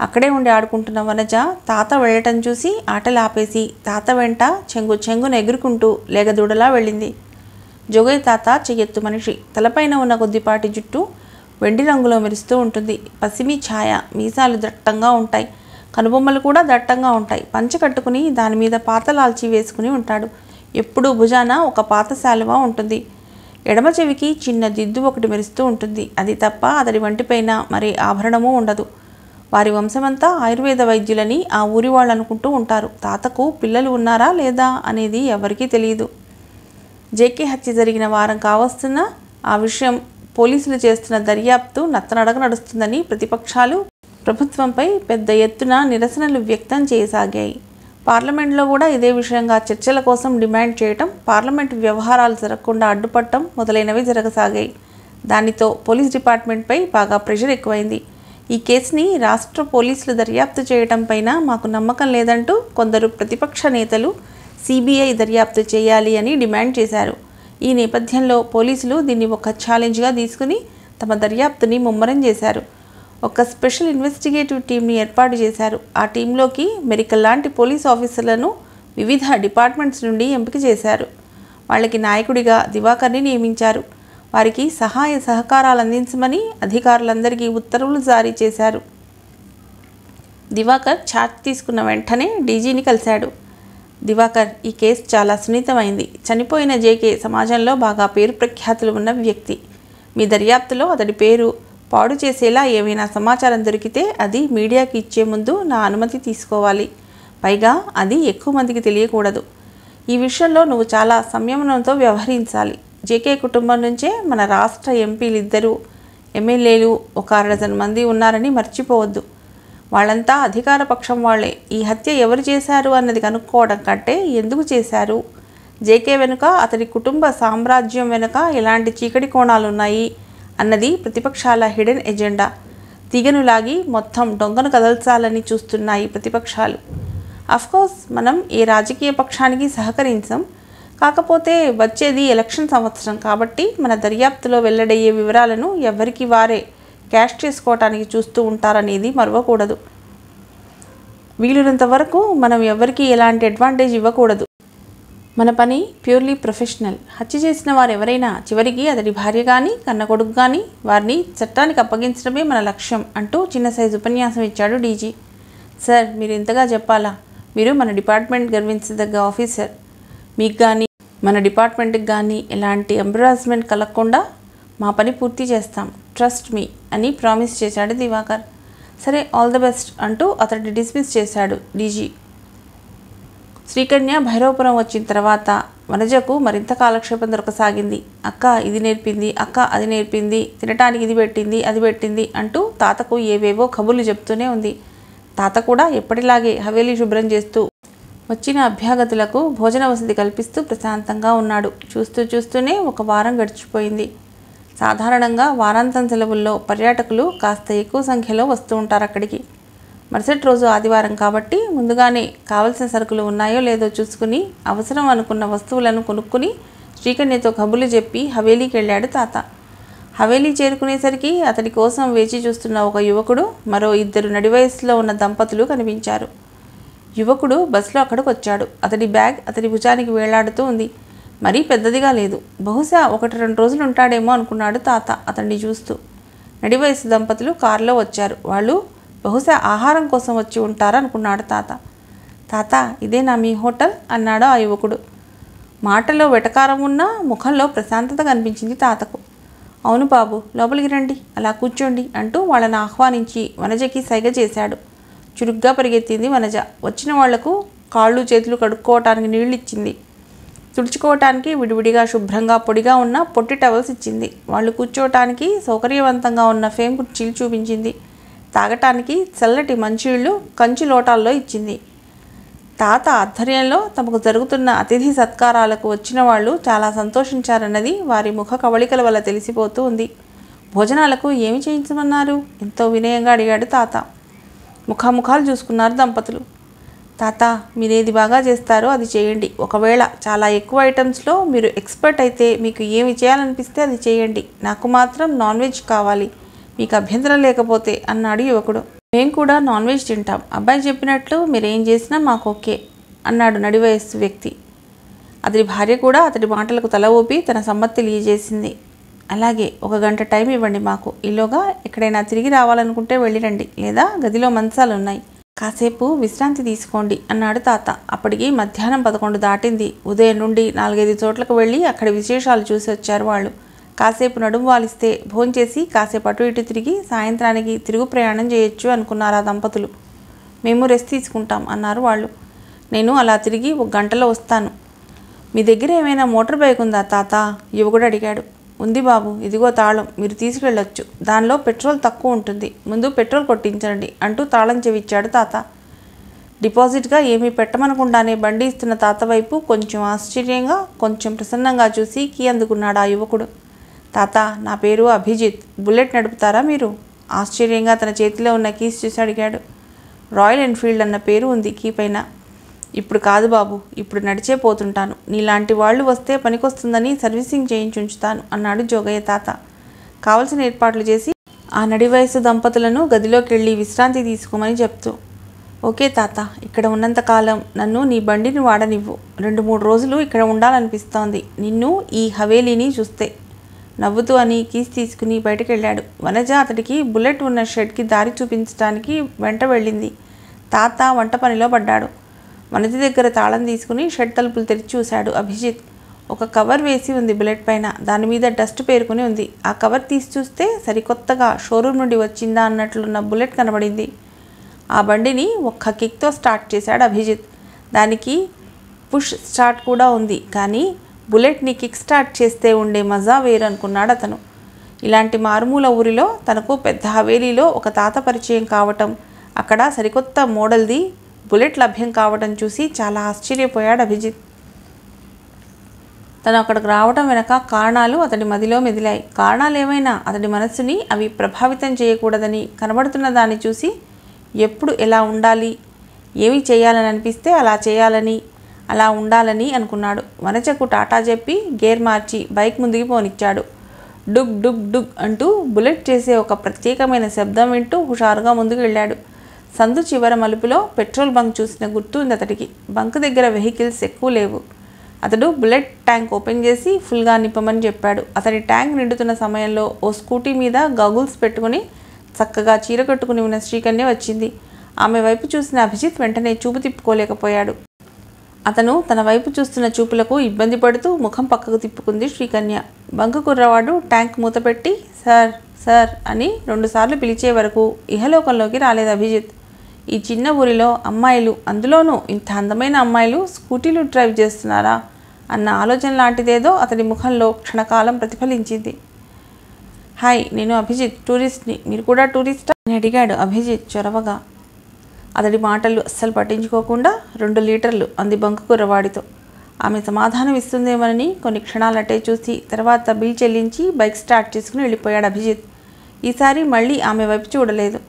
Speaker 1: అక్కడే ఉండి ఆడుకుంటున్న వనజ తాత వెళ్ళటం చూసి ఆటలు ఆపేసి తాత వెంట చెంగు చెంగున ఎగురుకుంటూ లేగదూడలా వెళ్ళింది జోగయ్య తాత చెయ్యెత్తు మనిషి తలపైన ఉన్న కొద్దిపాటి జుట్టు వెండి రంగులో మెరుస్తూ ఉంటుంది పసిమి ఛాయ మీసాలు దట్టంగా ఉంటాయి కనుబొమ్మలు కూడా దట్టంగా ఉంటాయి పంచ కట్టుకుని దాని మీద పాత వేసుకుని ఉంటాడు ఎప్పుడూ భుజాన ఒక పాత శాలువా ఉంటుంది ఎడమ చెవికి చిన్న దిద్దు ఒకటి మెరుస్తూ ఉంటుంది అది తప్ప అతడి వంటిపైన మరి ఆభరణము ఉండదు వారి వంశమంతా ఆయుర్వేద వైద్యులని ఆ ఊరి వాళ్ళు అనుకుంటూ ఉంటారు తాతకు పిల్లలు ఉన్నారా లేదా అనేది ఎవరికీ తెలియదు జేకే హత్య జరిగిన వారం కావస్తున్నా ఆ విషయం పోలీసులు చేస్తున్న దర్యాప్తు నత్తనడక నడుస్తుందని ప్రతిపక్షాలు ప్రభుత్వంపై పెద్ద ఎత్తున నిరసనలు వ్యక్తం చేయసాగాయి పార్లమెంట్లో కూడా ఇదే విషయంగా చర్చల కోసం డిమాండ్ చేయటం పార్లమెంటు వ్యవహారాలు జరగకుండా అడ్డుపట్టడం మొదలైనవి జరగసాగాయి దానితో పోలీస్ డిపార్ట్మెంట్పై బాగా ప్రెషర్ ఎక్కువైంది ఈ కేసుని రాష్ట్ర పోలీసులు దర్యాప్తు చేయటంపైన మాకు నమ్మకం లేదంటూ కొందరు ప్రతిపక్ష నేతలు సిబిఐ దర్యాప్తు చేయాలి అని డిమాండ్ చేశారు ఈ నేపథ్యంలో పోలీసులు దీన్ని ఒక ఛాలెంజ్గా తీసుకుని తమ దర్యాప్తుని ముమ్మరం చేశారు ఒక స్పెషల్ ఇన్వెస్టిగేటివ్ టీంని ఏర్పాటు చేశారు ఆ టీంలోకి మెరికల్ లాంటి పోలీస్ ఆఫీసర్లను వివిధ డిపార్ట్మెంట్స్ నుండి ఎంపిక చేశారు వాళ్ళకి నాయకుడిగా దివాకర్ని నియమించారు వారికి సహాయ సహకారాలు అందించమని అధికారులందరికీ ఉత్తర్వులు జారీ చేశారు దివాకర్ ఛార్జ్ తీసుకున్న వెంటనే డీజీని కలిశాడు దివాకర్ ఈ కేసు చాలా సున్నితమైంది చనిపోయిన జేకే సమాజంలో బాగా పేరు ప్రఖ్యాతులు ఉన్న వ్యక్తి మీ దర్యాప్తులో అతడి పేరు పాడు చేసేలా ఏమైనా సమాచారం దొరికితే అది మీడియాకి ఇచ్చే ముందు నా అనుమతి తీసుకోవాలి పైగా అది ఎక్కువ మందికి తెలియకూడదు ఈ విషయంలో నువ్వు చాలా సంయమనంతో వ్యవహరించాలి జేకే కుటుంబం నుంచే మన రాష్ట్ర ఎంపీలిద్దరూ ఎమ్మెల్యేలు ఒక అరడజన్ మంది ఉన్నారని మర్చిపోవద్దు వాళ్ళంతా అధికార పక్షం వాళ్ళే ఈ హత్య ఎవరు చేశారు అన్నది కనుక్కోవడం కంటే ఎందుకు చేశారు జేకే వెనుక అతని కుటుంబ సామ్రాజ్యం వెనుక ఎలాంటి చీకటి కోణాలు ఉన్నాయి అన్నది ప్రతిపక్షాల హిడెన్ ఎజెండా లాగి మొత్తం డొంగను కదల్చాలని చూస్తున్నాయి ప్రతిపక్షాలు అఫ్కోర్స్ మనం ఏ రాజకీయ పక్షానికి సహకరించం కాకపోతే వచ్చేది ఎలక్షన్ సంవత్సరం కాబట్టి మన దర్యాప్తులో వెల్లడయ్యే వివరాలను ఎవరికి వారే క్యాష్ చేసుకోవటానికి చూస్తూ ఉంటారనేది మరవకూడదు వీలున్నంత వరకు మనం ఎవరికీ ఎలాంటి అడ్వాంటేజ్ ఇవ్వకూడదు మన పని ప్యూర్లీ ప్రొఫెషనల్ హత్య చేసిన వారు ఎవరైనా చివరికి అతడి భార్య కానీ కన్న కొడుకు కానీ వారిని చట్టానికి అప్పగించడమే మన లక్ష్యం అంటూ చిన్న సైజు ఉపన్యాసం ఇచ్చాడు డీజీ సార్ మీరు ఇంతగా చెప్పాలా మీరు మన డిపార్ట్మెంట్ గర్వించదగ్గ ఆఫీసర్ మీకు కానీ మన డిపార్ట్మెంట్కి కానీ ఎలాంటి ఎంబరాస్మెంట్ కలగకుండా మా పని పూర్తి చేస్తాం ట్రస్ట్ మీ అని ప్రామిస్ చేశాడు దివాకర్ సరే ఆల్ ద బెస్ట్ అంటూ అతడిని డిస్మిస్ చేశాడు డీజీ శ్రీకన్య భైరవపురం వచ్చిన తర్వాత వనజకు మరింత కాలక్షేపం దొరకసాగింది అక్క ఇది నేర్పింది అక్క అది నేర్పింది తినటానికి ఇది పెట్టింది అది పెట్టింది అంటూ తాతకు ఏవేవో కబుర్లు చెప్తూనే ఉంది తాత కూడా ఎప్పటిలాగే హవేలీ శుభ్రం చేస్తూ వచ్చిన అభ్యాగతులకు భోజన వసతి కల్పిస్తూ ప్రశాంతంగా ఉన్నాడు చూస్తూ చూస్తూనే ఒక వారం గడిచిపోయింది సాధారణంగా వారాంతం సెలవుల్లో పర్యాటకులు కాస్త ఎక్కువ సంఖ్యలో వస్తూ ఉంటారు అక్కడికి మరుసటి రోజు ఆదివారం కాబట్టి ముందుగానే కావలసిన సరుకులు ఉన్నాయో లేదో చూసుకుని అవసరం అనుకున్న వస్తువులను కొనుక్కుని శ్రీకన్యతో కబులు చెప్పి హవేలీకి వెళ్ళాడు తాత హవేలీ చేరుకునేసరికి అతడి కోసం వేచి చూస్తున్న ఒక యువకుడు మరో ఇద్దరు నడివయస్సులో ఉన్న దంపతులు కనిపించారు యువకుడు బస్సులో అక్కడికి వచ్చాడు అతడి బ్యాగ్ అతడి భుజానికి వేలాడుతూ ఉంది మరీ పెద్దదిగా లేదు బహుశా ఒకటి రెండు రోజులు ఉంటాడేమో అనుకున్నాడు తాత అతన్ని చూస్తూ నడి వయసు దంపతులు కారులో వచ్చారు వాళ్ళు బహుశా ఆహారం కోసం వచ్చి ఉంటారనుకున్నాడు తాత తాత ఇదే నా మీ హోటల్ అన్నాడు ఆ యువకుడు మాటలో వెటకారం ఉన్నా ముఖంలో ప్రశాంతత కనిపించింది తాతకు అవును బాబు లోపలికి రండి అలా కూర్చోండి అంటూ వాళ్ళని ఆహ్వానించి వనజకి సైగ చేశాడు చురుగ్గా పరిగెత్తింది వనజ వచ్చిన వాళ్లకు కాళ్ళు చేతులు కడుక్కోవటానికి నీళ్ళు ఇచ్చింది తుడుచుకోవటానికి విడివిడిగా శుభ్రంగా పొడిగా ఉన్న పొట్టి టవల్స్ ఇచ్చింది వాళ్ళు కూర్చోవటానికి సౌకర్యవంతంగా ఉన్న ఫేమ్ కుర్చీలు చూపించింది తాగటానికి చల్లటి మంచిళ్ళు కంచు లోటాల్లో ఇచ్చింది తాత ఆధ్వర్యంలో తమకు జరుగుతున్న అతిథి సత్కారాలకు వచ్చిన వాళ్ళు చాలా సంతోషించారన్నది వారి ముఖ కవళికల వల్ల తెలిసిపోతూ ఉంది భోజనాలకు ఏమి చేయించమన్నారు ఎంతో వినయంగా అడిగాడు తాత ముఖాముఖాలు చూసుకున్నారు దంపతులు తాత మీరేది బాగా చేస్తారో అది చేయండి ఒకవేళ చాలా ఎక్కువ ఐటమ్స్లో మీరు ఎక్స్పర్ట్ అయితే మీకు ఏమి చేయాలనిపిస్తే అది చేయండి నాకు మాత్రం నాన్ వెజ్ కావాలి మీకు అభ్యంతరం లేకపోతే అన్నాడు యువకుడు మేము కూడా నాన్ వెజ్ తింటాం అబ్బాయి చెప్పినట్లు మీరేం చేసినా మాకు ఓకే అన్నాడు నడివయస్సు వ్యక్తి అతడి భార్య కూడా అతడి మాటలకు తల ఊపి తన సమ్మతి తెలియజేసింది అలాగే ఒక గంట టైం ఇవ్వండి మాకు ఈలోగా ఎక్కడైనా తిరిగి రావాలనుకుంటే వెళ్ళిరండి లేదా గదిలో మంచాలు ఉన్నాయి కాసేపు విశ్రాంతి తీసుకోండి అన్నాడు తాత అప్పటికి మధ్యాహ్నం పదకొండు దాటింది ఉదయం నుండి నాలుగైదు చోట్లకు వెళ్ళి అక్కడ విశేషాలు చూసి వచ్చారు వాళ్ళు కాసేపు నడుము వాలిస్తే భోంచేసి కాసేపు అటు ఇటు తిరిగి సాయంత్రానికి తిరుగు ప్రయాణం చేయొచ్చు అనుకున్నారు ఆ దంపతులు మేము రెస్ట్ తీసుకుంటాం అన్నారు వాళ్ళు నేను అలా తిరిగి ఒక గంటలో వస్తాను మీ దగ్గర ఏమైనా మోటార్ బైక్ ఉందా తాత యువకుడు అడిగాడు ఉంది బాబు ఇదిగో తాళం మీరు తీసుకెళ్ళొచ్చు దానిలో పెట్రోల్ తక్కువ ఉంటుంది ముందు పెట్రోల్ కొట్టించండి అంటూ తాళం చెవిచ్చాడు తాత డిపాజిట్గా ఏమీ పెట్టమనకుండానే బండి ఇస్తున్న తాత వైపు కొంచెం ఆశ్చర్యంగా కొంచెం ప్రసన్నంగా చూసి కీ అందుకున్నాడు ఆ యువకుడు తాత నా పేరు అభిజిత్ బుల్లెట్ నడుపుతారా మీరు ఆశ్చర్యంగా తన చేతిలో ఉన్న కీస్ చూసి అడిగాడు రాయల్ ఎన్ఫీల్డ్ అన్న పేరు ఉంది కీ పైన ఇప్పుడు కాదు బాబు ఇప్పుడు నడిచే పోతుంటాను నీలాంటి వాళ్ళు వస్తే పనికొస్తుందని సర్వీసింగ్ చేయించుంచుతాను అన్నాడు జోగయ్య తాత కావలసిన ఏర్పాట్లు చేసి ఆ నడి వయసు దంపతులను గదిలోకి వెళ్ళి విశ్రాంతి తీసుకోమని చెప్తూ ఓకే తాత ఇక్కడ ఉన్నంతకాలం నన్ను నీ బండిని వాడనివ్వు రెండు మూడు రోజులు ఇక్కడ ఉండాలనిపిస్తోంది నిన్ను ఈ హవేలీని చూస్తే నవ్వుతూ అని కీస్ తీసుకుని బయటకు వెళ్ళాడు వనజ అతడికి బుల్లెట్ ఉన్న షెడ్కి దారి చూపించడానికి వెంట వెళ్ళింది తాత వంట పనిలో పడ్డాడు మనది దగ్గర తాళం తీసుకుని షెడ్ తలుపులు తెరిచి చూశాడు అభిజిత్ ఒక కవర్ వేసి ఉంది బుల్లెట్ పైన దాని మీద డస్ట్ పేరుకుని ఉంది ఆ కవర్ తీసి చూస్తే సరికొత్తగా షోరూమ్ నుండి వచ్చిందా అన్నట్లున్న బుల్లెట్ కనబడింది ఆ బండిని ఒక్క కిక్తో స్టార్ట్ చేశాడు అభిజిత్ దానికి పుష్ స్టార్ట్ కూడా ఉంది కానీ బుల్లెట్ని కిక్ స్టార్ట్ చేస్తే ఉండే మజా వేరనుకున్నాడు అతను ఇలాంటి మారుమూల ఊరిలో తనకు పెద్ద హవేలీలో ఒక తాత పరిచయం కావటం అక్కడ సరికొత్త మోడల్ది బుల్లెట్ లభ్యం కావడం చూసి చాలా ఆశ్చర్యపోయాడు అభిజిత్ తను అక్కడికి రావడం వెనక కారణాలు అతడి మదిలో మెదిలాయి కారణాలు ఏమైనా అతడి మనస్సుని అవి ప్రభావితం చేయకూడదని కనబడుతున్న దాన్ని చూసి ఎప్పుడు ఎలా ఉండాలి ఏమి చేయాలని అనిపిస్తే అలా చేయాలని అలా ఉండాలని అనుకున్నాడు వనచకు టాటా చెప్పి గేర్ మార్చి బైక్ ముందుకు పోనిచ్చాడు డుగ్ డుగ్ డుగ్ అంటూ బుల్లెట్ చేసే ఒక ప్రత్యేకమైన శబ్దం వింటూ హుషారుగా ముందుకు వెళ్ళాడు సందు చివర మలుపులో పెట్రోల్ బంక్ చూసిన గుర్తు ఉంది అతడికి బంక్ దగ్గర వెహికల్స్ ఎక్కువ లేవు అతడు బుల్లెట్ ట్యాంక్ ఓపెన్ చేసి ఫుల్గా నింపమని చెప్పాడు అతని ట్యాంక్ నిండుతున్న సమయంలో ఓ స్కూటీ మీద గగుల్స్ పెట్టుకుని చక్కగా చీర కట్టుకుని ఉన్న శ్రీకన్య వచ్చింది ఆమె వైపు చూసిన అభిజిత్ వెంటనే చూపు తిప్పుకోలేకపోయాడు అతను తన వైపు చూస్తున్న చూపులకు ఇబ్బంది పడుతూ ముఖం పక్కకు తిప్పుకుంది శ్రీకన్య బంకు కుర్రవాడు ట్యాంక్ మూతపెట్టి సార్ సార్ అని రెండుసార్లు పిలిచే వరకు ఇహలోకంలోకి రాలేదు అభిజిత్ ఈ చిన్న ఊరిలో అమ్మాయిలు అందులోనూ ఇంత అందమైన అమ్మాయిలు స్కూటీలు డ్రైవ్ చేస్తున్నారా అన్న ఆలోచన లాంటిదేదో అతని ముఖంలో క్షణకాలం ప్రతిఫలించింది హాయ్ నేను అభిజిత్ టూరిస్ట్ని మీరు కూడా టూరిస్టా అని అడిగాడు అభిజిత్ చొరవగా అతడి మాటలు అస్సలు పట్టించుకోకుండా రెండు లీటర్లు అంది బంకు కుర్రవాడితో ఆమె సమాధానం ఇస్తుందేమోనని కొన్ని క్షణాలటే చూసి తర్వాత బిల్ చెల్లించి బైక్ స్టార్ట్ చేసుకుని వెళ్ళిపోయాడు అభిజిత్ ఈసారి మళ్ళీ ఆమె వైపు చూడలేదు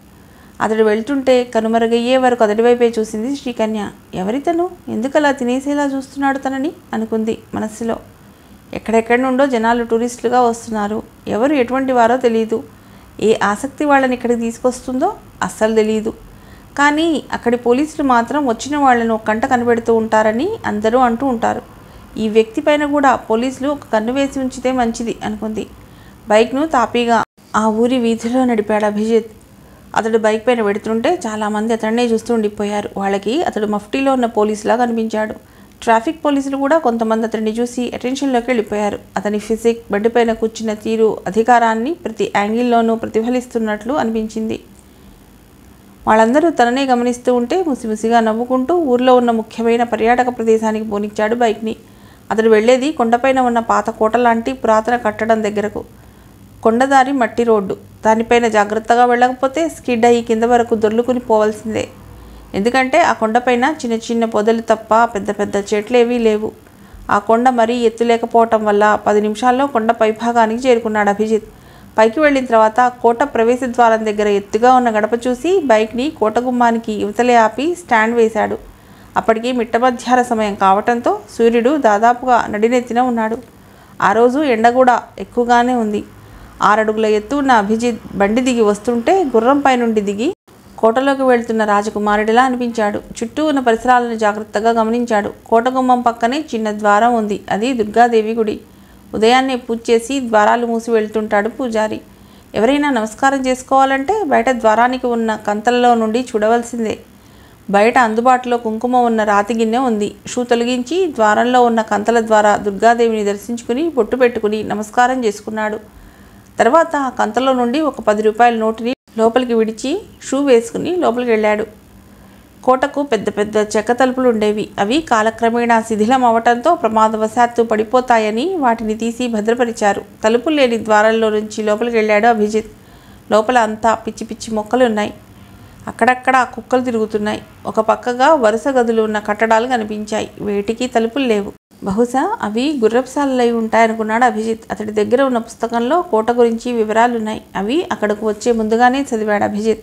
Speaker 1: అతడు వెళ్తుంటే కనుమరుగయ్యే వరకు వైపే చూసింది శ్రీకన్య ఎవరితను ఎందుకలా తినేసేలా చూస్తున్నాడు తనని అనుకుంది మనస్సులో ఎక్కడెక్కడి నుండో జనాలు టూరిస్టులుగా వస్తున్నారు ఎవరు ఎటువంటి వారో తెలియదు ఏ ఆసక్తి వాళ్ళని ఇక్కడికి తీసుకొస్తుందో అస్సలు తెలియదు కానీ అక్కడి పోలీసులు మాత్రం వచ్చిన వాళ్లను కంట కనబెడుతూ ఉంటారని అందరూ అంటూ ఉంటారు ఈ వ్యక్తి పైన కూడా పోలీసులు ఒక కన్ను వేసి ఉంచితే మంచిది అనుకుంది బైక్ను తాపీగా ఆ ఊరి వీధిలో నడిపాడు అభిజిత్ అతడు బైక్ పైన పెడుతుంటే చాలామంది అతడినే చూస్తూ ఉండిపోయారు వాళ్ళకి అతడు మఫ్టీలో ఉన్న పోలీసులా కనిపించాడు ట్రాఫిక్ పోలీసులు కూడా కొంతమంది అతన్ని చూసి అటెన్షన్లోకి వెళ్ళిపోయారు అతని ఫిజిక్ బండిపైన కూర్చున్న తీరు అధికారాన్ని ప్రతి యాంగిల్లోనూ ప్రతిఫలిస్తున్నట్లు అనిపించింది వాళ్ళందరూ తననే గమనిస్తూ ఉంటే ముసిముసిగా నవ్వుకుంటూ ఊర్లో ఉన్న ముఖ్యమైన పర్యాటక ప్రదేశానికి పోనిచ్చాడు బైక్ని అతడు వెళ్లేది కొండపైన ఉన్న పాత కోట లాంటి పురాతన కట్టడం దగ్గరకు కొండదారి మట్టి రోడ్డు దానిపైన జాగ్రత్తగా వెళ్ళకపోతే స్కిడ్ అయ్యి కింద వరకు దొర్లుకుని పోవాల్సిందే ఎందుకంటే ఆ కొండపైన చిన్న చిన్న పొదలు తప్ప పెద్ద పెద్ద చెట్లు ఏవీ లేవు ఆ కొండ మరీ ఎత్తు లేకపోవటం వల్ల పది నిమిషాల్లో కొండ పైభాగానికి చేరుకున్నాడు అభిజిత్ పైకి వెళ్ళిన తర్వాత కోట ప్రవేశ ద్వారం దగ్గర ఎత్తుగా ఉన్న గడప చూసి బైక్ని కోట గుమ్మానికి యువతలే ఆపి స్టాండ్ వేశాడు అప్పటికి మిట్ట మధ్యాహ్న సమయం కావటంతో సూర్యుడు దాదాపుగా నడినెత్తిన ఉన్నాడు ఆ రోజు ఎండ కూడా ఎక్కువగానే ఉంది ఆరడుగుల ఎత్తు నా అభిజిత్ బండి దిగి వస్తుంటే గుర్రంపై నుండి దిగి కోటలోకి వెళ్తున్న రాజకుమారుడిలా అనిపించాడు చుట్టూ ఉన్న పరిసరాలను జాగ్రత్తగా గమనించాడు కోట గుమ్మం పక్కనే చిన్న ద్వారం ఉంది అది దుర్గాదేవి గుడి ఉదయాన్నే పూజ చేసి ద్వారాలు మూసి వెళ్తుంటాడు పూజారి ఎవరైనా నమస్కారం చేసుకోవాలంటే బయట ద్వారానికి ఉన్న కంతలలో నుండి చూడవలసిందే బయట అందుబాటులో కుంకుమ ఉన్న రాతి గిన్నె ఉంది షూ తొలగించి ద్వారంలో ఉన్న కంతల ద్వారా దుర్గాదేవిని దర్శించుకుని బొట్టు పెట్టుకుని నమస్కారం చేసుకున్నాడు తర్వాత ఆ కంతలో నుండి ఒక పది రూపాయల నోటుని లోపలికి విడిచి షూ వేసుకుని లోపలికి వెళ్ళాడు కోటకు పెద్ద పెద్ద చెక్క తలుపులు ఉండేవి అవి కాలక్రమేణా శిథిలం అవటంతో ప్రమాదవశాత్తు పడిపోతాయని వాటిని తీసి భద్రపరిచారు తలుపులు లేని ద్వారాల్లో నుంచి లోపలికి వెళ్ళాడు అభిజిత్ లోపల అంతా పిచ్చి పిచ్చి మొక్కలు ఉన్నాయి అక్కడక్కడ కుక్కలు తిరుగుతున్నాయి ఒక పక్కగా వరుస గదులు ఉన్న కట్టడాలు కనిపించాయి వేటికి తలుపులు లేవు బహుశా అవి గుర్రపుసాలలు ఉంటాయి ఉంటాయనుకున్నాడు అభిజిత్ అతడి దగ్గర ఉన్న పుస్తకంలో కోట గురించి వివరాలు ఉన్నాయి అవి అక్కడకు వచ్చే ముందుగానే చదివాడు అభిజిత్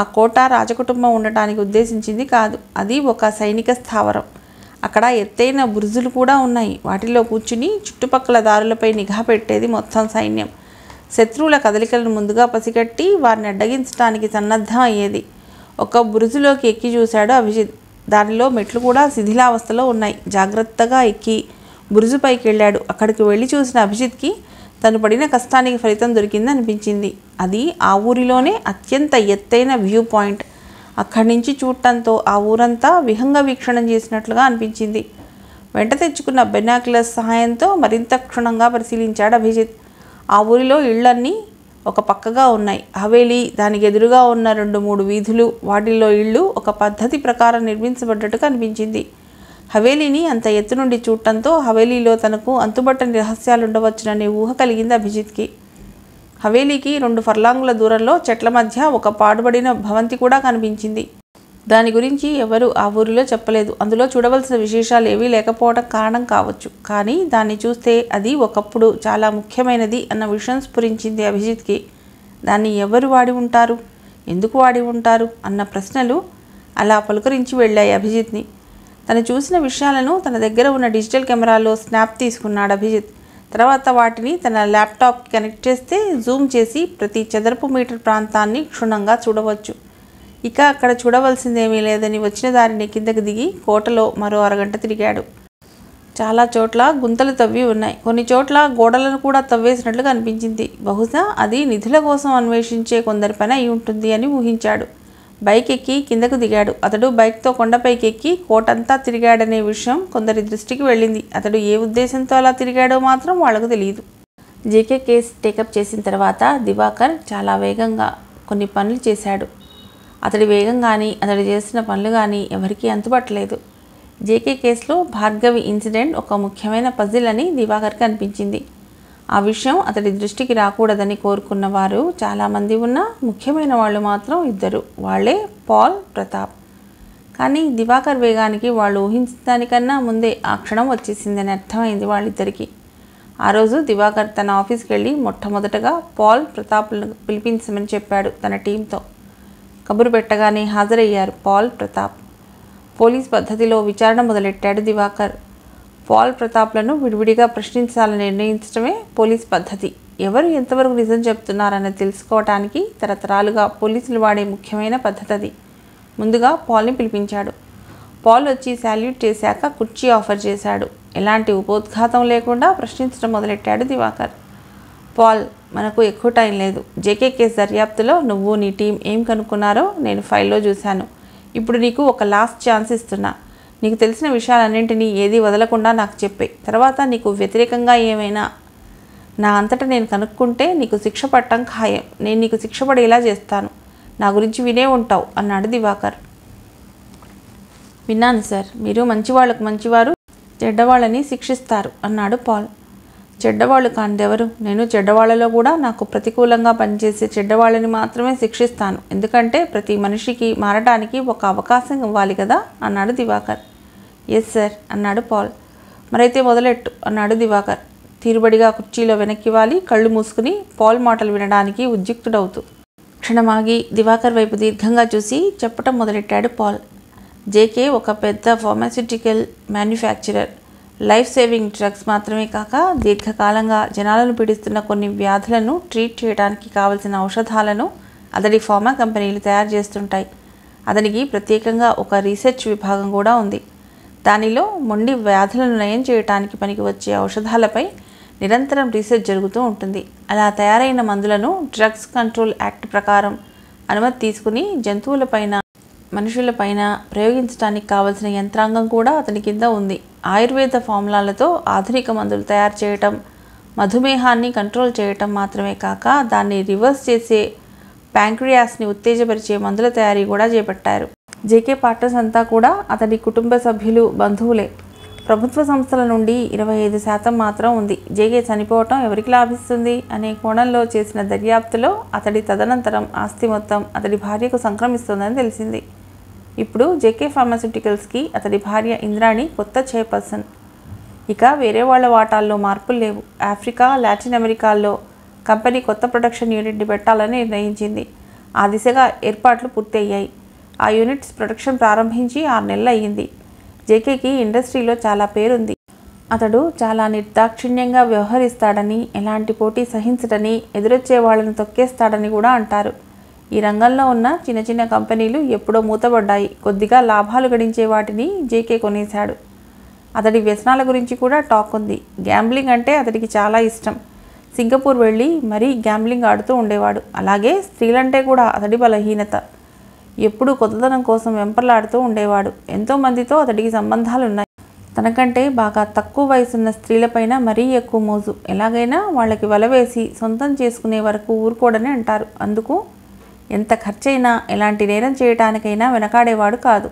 Speaker 1: ఆ కోట రాజకుటుంబం ఉండటానికి ఉద్దేశించింది కాదు అది ఒక సైనిక స్థావరం అక్కడ ఎత్తైన బురుజులు కూడా ఉన్నాయి వాటిలో కూర్చుని చుట్టుపక్కల దారులపై నిఘా పెట్టేది మొత్తం సైన్యం శత్రువుల కదలికలను ముందుగా పసిగట్టి వారిని అడ్డగించడానికి సన్నద్ధం అయ్యేది ఒక బురుజులోకి ఎక్కి చూశాడు అభిజిత్ దానిలో మెట్లు కూడా శిథిలావస్థలో ఉన్నాయి జాగ్రత్తగా ఎక్కి బురుజుపైకి వెళ్ళాడు అక్కడికి వెళ్ళి చూసిన అభిజిత్కి తను పడిన కష్టానికి ఫలితం దొరికింది అనిపించింది అది ఆ ఊరిలోనే అత్యంత ఎత్తైన వ్యూ పాయింట్ అక్కడి నుంచి చూడటంతో ఆ ఊరంతా విహంగ వీక్షణం చేసినట్లుగా అనిపించింది వెంట తెచ్చుకున్న బెనాకులర్ సహాయంతో మరింత క్షుణ్ణంగా పరిశీలించాడు అభిజిత్ ఆ ఊరిలో ఇళ్ళన్నీ ఒక పక్కగా ఉన్నాయి హవేలీ దానికి ఎదురుగా ఉన్న రెండు మూడు వీధులు వాటిల్లో ఇళ్ళు ఒక పద్ధతి ప్రకారం నిర్మించబడ్డట్టు కనిపించింది హవేలీని అంత ఎత్తు నుండి చూడటంతో హవేలీలో తనకు అంతుబట్టని రహస్యాలుండవచ్చుననే ఊహ కలిగింది అభిజిత్కి హవేలీకి రెండు ఫర్లాంగుల దూరంలో చెట్ల మధ్య ఒక పాడుబడిన భవంతి కూడా కనిపించింది దాని గురించి ఎవరు ఆ ఊరిలో చెప్పలేదు అందులో చూడవలసిన విశేషాలు ఏవీ లేకపోవడం కారణం కావచ్చు కానీ దాన్ని చూస్తే అది ఒకప్పుడు చాలా ముఖ్యమైనది అన్న విషయం స్ఫురించింది అభిజిత్కి దాన్ని ఎవరు వాడి ఉంటారు ఎందుకు వాడి ఉంటారు అన్న ప్రశ్నలు అలా పలుకరించి వెళ్ళాయి అభిజిత్ని తను చూసిన విషయాలను తన దగ్గర ఉన్న డిజిటల్ కెమెరాలో స్నాప్ తీసుకున్నాడు అభిజిత్ తర్వాత వాటిని తన ల్యాప్టాప్కి కనెక్ట్ చేస్తే జూమ్ చేసి ప్రతి చదరపు మీటర్ ప్రాంతాన్ని క్షుణ్ణంగా చూడవచ్చు ఇక అక్కడ చూడవలసిందేమీ లేదని వచ్చిన దారిని కిందకు దిగి కోటలో మరో అరగంట తిరిగాడు చాలా చోట్ల గుంతలు తవ్వి ఉన్నాయి కొన్ని చోట్ల గోడలను కూడా తవ్వేసినట్లు కనిపించింది బహుశా అది నిధుల కోసం అన్వేషించే కొందరి పని అయి ఉంటుంది అని ఊహించాడు బైక్ ఎక్కి కిందకు దిగాడు అతడు బైక్తో కొండపైకి ఎక్కి కోటంతా తిరిగాడనే విషయం కొందరి దృష్టికి వెళ్ళింది అతడు ఏ ఉద్దేశంతో అలా తిరిగాడో మాత్రం వాళ్లకు తెలియదు జేకే కేస్ టేకప్ చేసిన తర్వాత దివాకర్ చాలా వేగంగా కొన్ని పనులు చేశాడు అతడి వేగం కానీ అతడు చేసిన పనులు కానీ ఎవరికీ అంతుపట్టలేదు జేకే కేసులో భార్గవి ఇన్సిడెంట్ ఒక ముఖ్యమైన పజిల్ అని దివాకర్కి అనిపించింది ఆ విషయం అతడి దృష్టికి రాకూడదని కోరుకున్న వారు చాలామంది ఉన్నా ముఖ్యమైన వాళ్ళు మాత్రం ఇద్దరు వాళ్ళే పాల్ ప్రతాప్ కానీ దివాకర్ వేగానికి వాళ్ళు ఊహించిన దానికన్నా ముందే ఆ క్షణం వచ్చేసిందని అర్థమైంది వాళ్ళిద్దరికీ ఆ రోజు దివాకర్ తన ఆఫీస్కి వెళ్ళి మొట్టమొదటగా పాల్ ప్రతాప్ పిలిపించమని చెప్పాడు తన టీంతో కబురు పెట్టగానే హాజరయ్యారు పాల్ ప్రతాప్ పోలీస్ పద్ధతిలో విచారణ మొదలెట్టాడు దివాకర్ పాల్ ప్రతాప్లను విడివిడిగా ప్రశ్నించాలని నిర్ణయించడమే పోలీస్ పద్ధతి ఎవరు ఎంతవరకు నిజం చెప్తున్నారని తెలుసుకోవటానికి తరతరాలుగా పోలీసులు వాడే ముఖ్యమైన పద్ధతి అది ముందుగా పాల్ని పిలిపించాడు పాల్ వచ్చి శాల్యూట్ చేశాక కుర్చీ ఆఫర్ చేశాడు ఎలాంటి ఉపోద్ఘాతం లేకుండా ప్రశ్నించడం మొదలెట్టాడు దివాకర్ పాల్ మనకు ఎక్కువ టైం లేదు జేకే కేస్ దర్యాప్తులో నువ్వు నీ టీం ఏం కనుక్కున్నారో నేను ఫైల్లో చూశాను ఇప్పుడు నీకు ఒక లాస్ట్ ఛాన్స్ ఇస్తున్నా నీకు తెలిసిన విషయాలన్నింటినీ ఏది వదలకుండా నాకు చెప్పే తర్వాత నీకు వ్యతిరేకంగా ఏమైనా నా అంతటా నేను కనుక్కుంటే నీకు శిక్ష పట్టం ఖాయం నేను నీకు శిక్ష పడేలా చేస్తాను నా గురించి వినే ఉంటావు అన్నాడు దివాకర్ విన్నాను సార్ మీరు మంచివాళ్ళకు మంచివారు చెడ్డవాళ్ళని శిక్షిస్తారు అన్నాడు పాల్ చెడ్డవాళ్ళు కానిదెవరు నేను చెడ్డవాళ్ళలో కూడా నాకు ప్రతికూలంగా పనిచేసే చెడ్డవాళ్ళని మాత్రమే శిక్షిస్తాను ఎందుకంటే ప్రతి మనిషికి మారటానికి ఒక అవకాశం ఇవ్వాలి కదా అన్నాడు దివాకర్ ఎస్ సార్ అన్నాడు పాల్ మరైతే మొదలెట్టు అన్నాడు దివాకర్ తీరుబడిగా కుర్చీలో వెనక్కి వాలి కళ్ళు మూసుకుని పాల్ మాటలు వినడానికి ఉద్యుక్తుడవుతూ క్షణమాగి దివాకర్ వైపు దీర్ఘంగా చూసి చెప్పటం మొదలెట్టాడు పాల్ జేకే ఒక పెద్ద pharmaceutical manufacturer life saving drugs మాత్రమే కాక దీర్ఘకాలంగా జనాలను పీడిస్తున్న కొన్ని వ్యాధులను ట్రీట్ చేయడానికి కావలసిన ఔషధాలను అతడి ఫార్మా కంపెనీలు తయారు చేస్తుంటాయి అతనికి ప్రత్యేకంగా ఒక రీసెర్చ్ విభాగం కూడా ఉంది దానిలో మొండి వ్యాధులను నయం చేయడానికి పనికి వచ్చే ఔషధాలపై నిరంతరం రీసెర్చ్ జరుగుతూ ఉంటుంది అలా తయారైన మందులను డ్రగ్స్ కంట్రోల్ యాక్ట్ ప్రకారం అనుమతి తీసుకుని జంతువులపైన మనుషుల పైన ప్రయోగించడానికి కావలసిన యంత్రాంగం కూడా అతని కింద ఉంది ఆయుర్వేద ఫార్ములాలతో ఆధునిక మందులు తయారు చేయటం మధుమేహాన్ని కంట్రోల్ చేయటం మాత్రమే కాక దాన్ని రివర్స్ చేసే ప్యాంక్రియాస్ని ఉత్తేజపరిచే మందుల తయారీ కూడా చేపట్టారు జేకే పార్టర్స్ అంతా కూడా అతని కుటుంబ సభ్యులు బంధువులే ప్రభుత్వ సంస్థల నుండి ఇరవై ఐదు శాతం మాత్రం ఉంది జేకే చనిపోవటం ఎవరికి లాభిస్తుంది అనే కోణంలో చేసిన దర్యాప్తులో అతడి తదనంతరం ఆస్తి మొత్తం అతడి భార్యకు సంక్రమిస్తుందని తెలిసింది ఇప్పుడు జేకే ఫార్మాస్యూటికల్స్కి అతడి భార్య ఇంద్రాణి కొత్త చైర్పర్సన్ ఇక వేరే వాళ్ళ వాటాల్లో మార్పులు లేవు ఆఫ్రికా లాటిన్ అమెరికాల్లో కంపెనీ కొత్త ప్రొడక్షన్ యూనిట్ని పెట్టాలని నిర్ణయించింది ఆ దిశగా ఏర్పాట్లు పూర్తయ్యాయి ఆ యూనిట్స్ ప్రొడక్షన్ ప్రారంభించి ఆరు నెలలు అయ్యింది జేకేకి ఇండస్ట్రీలో చాలా పేరుంది అతడు చాలా నిర్దాక్షిణ్యంగా వ్యవహరిస్తాడని ఎలాంటి పోటీ సహించడని ఎదురొచ్చే వాళ్ళను తొక్కేస్తాడని కూడా అంటారు ఈ రంగంలో ఉన్న చిన్న చిన్న కంపెనీలు ఎప్పుడో మూతబడ్డాయి కొద్దిగా లాభాలు గడించే వాటిని జేకే కొనేశాడు అతడి వ్యసనాల గురించి కూడా టాక్ ఉంది గ్యాంబ్లింగ్ అంటే అతడికి చాలా ఇష్టం సింగపూర్ వెళ్ళి మరీ గ్యాంబ్లింగ్ ఆడుతూ ఉండేవాడు అలాగే స్త్రీలంటే కూడా అతడి బలహీనత ఎప్పుడూ కొత్తదనం కోసం వెంపర్లాడుతూ ఉండేవాడు ఎంతోమందితో అతడికి సంబంధాలున్నాయి తనకంటే బాగా తక్కువ వయసున్న స్త్రీలపైన మరీ ఎక్కువ మోజు ఎలాగైనా వాళ్ళకి వలవేసి సొంతం చేసుకునే వరకు ఊరుకోడని అంటారు అందుకు ఎంత ఖర్చైనా ఎలాంటి నేరం చేయటానికైనా వెనకాడేవాడు కాదు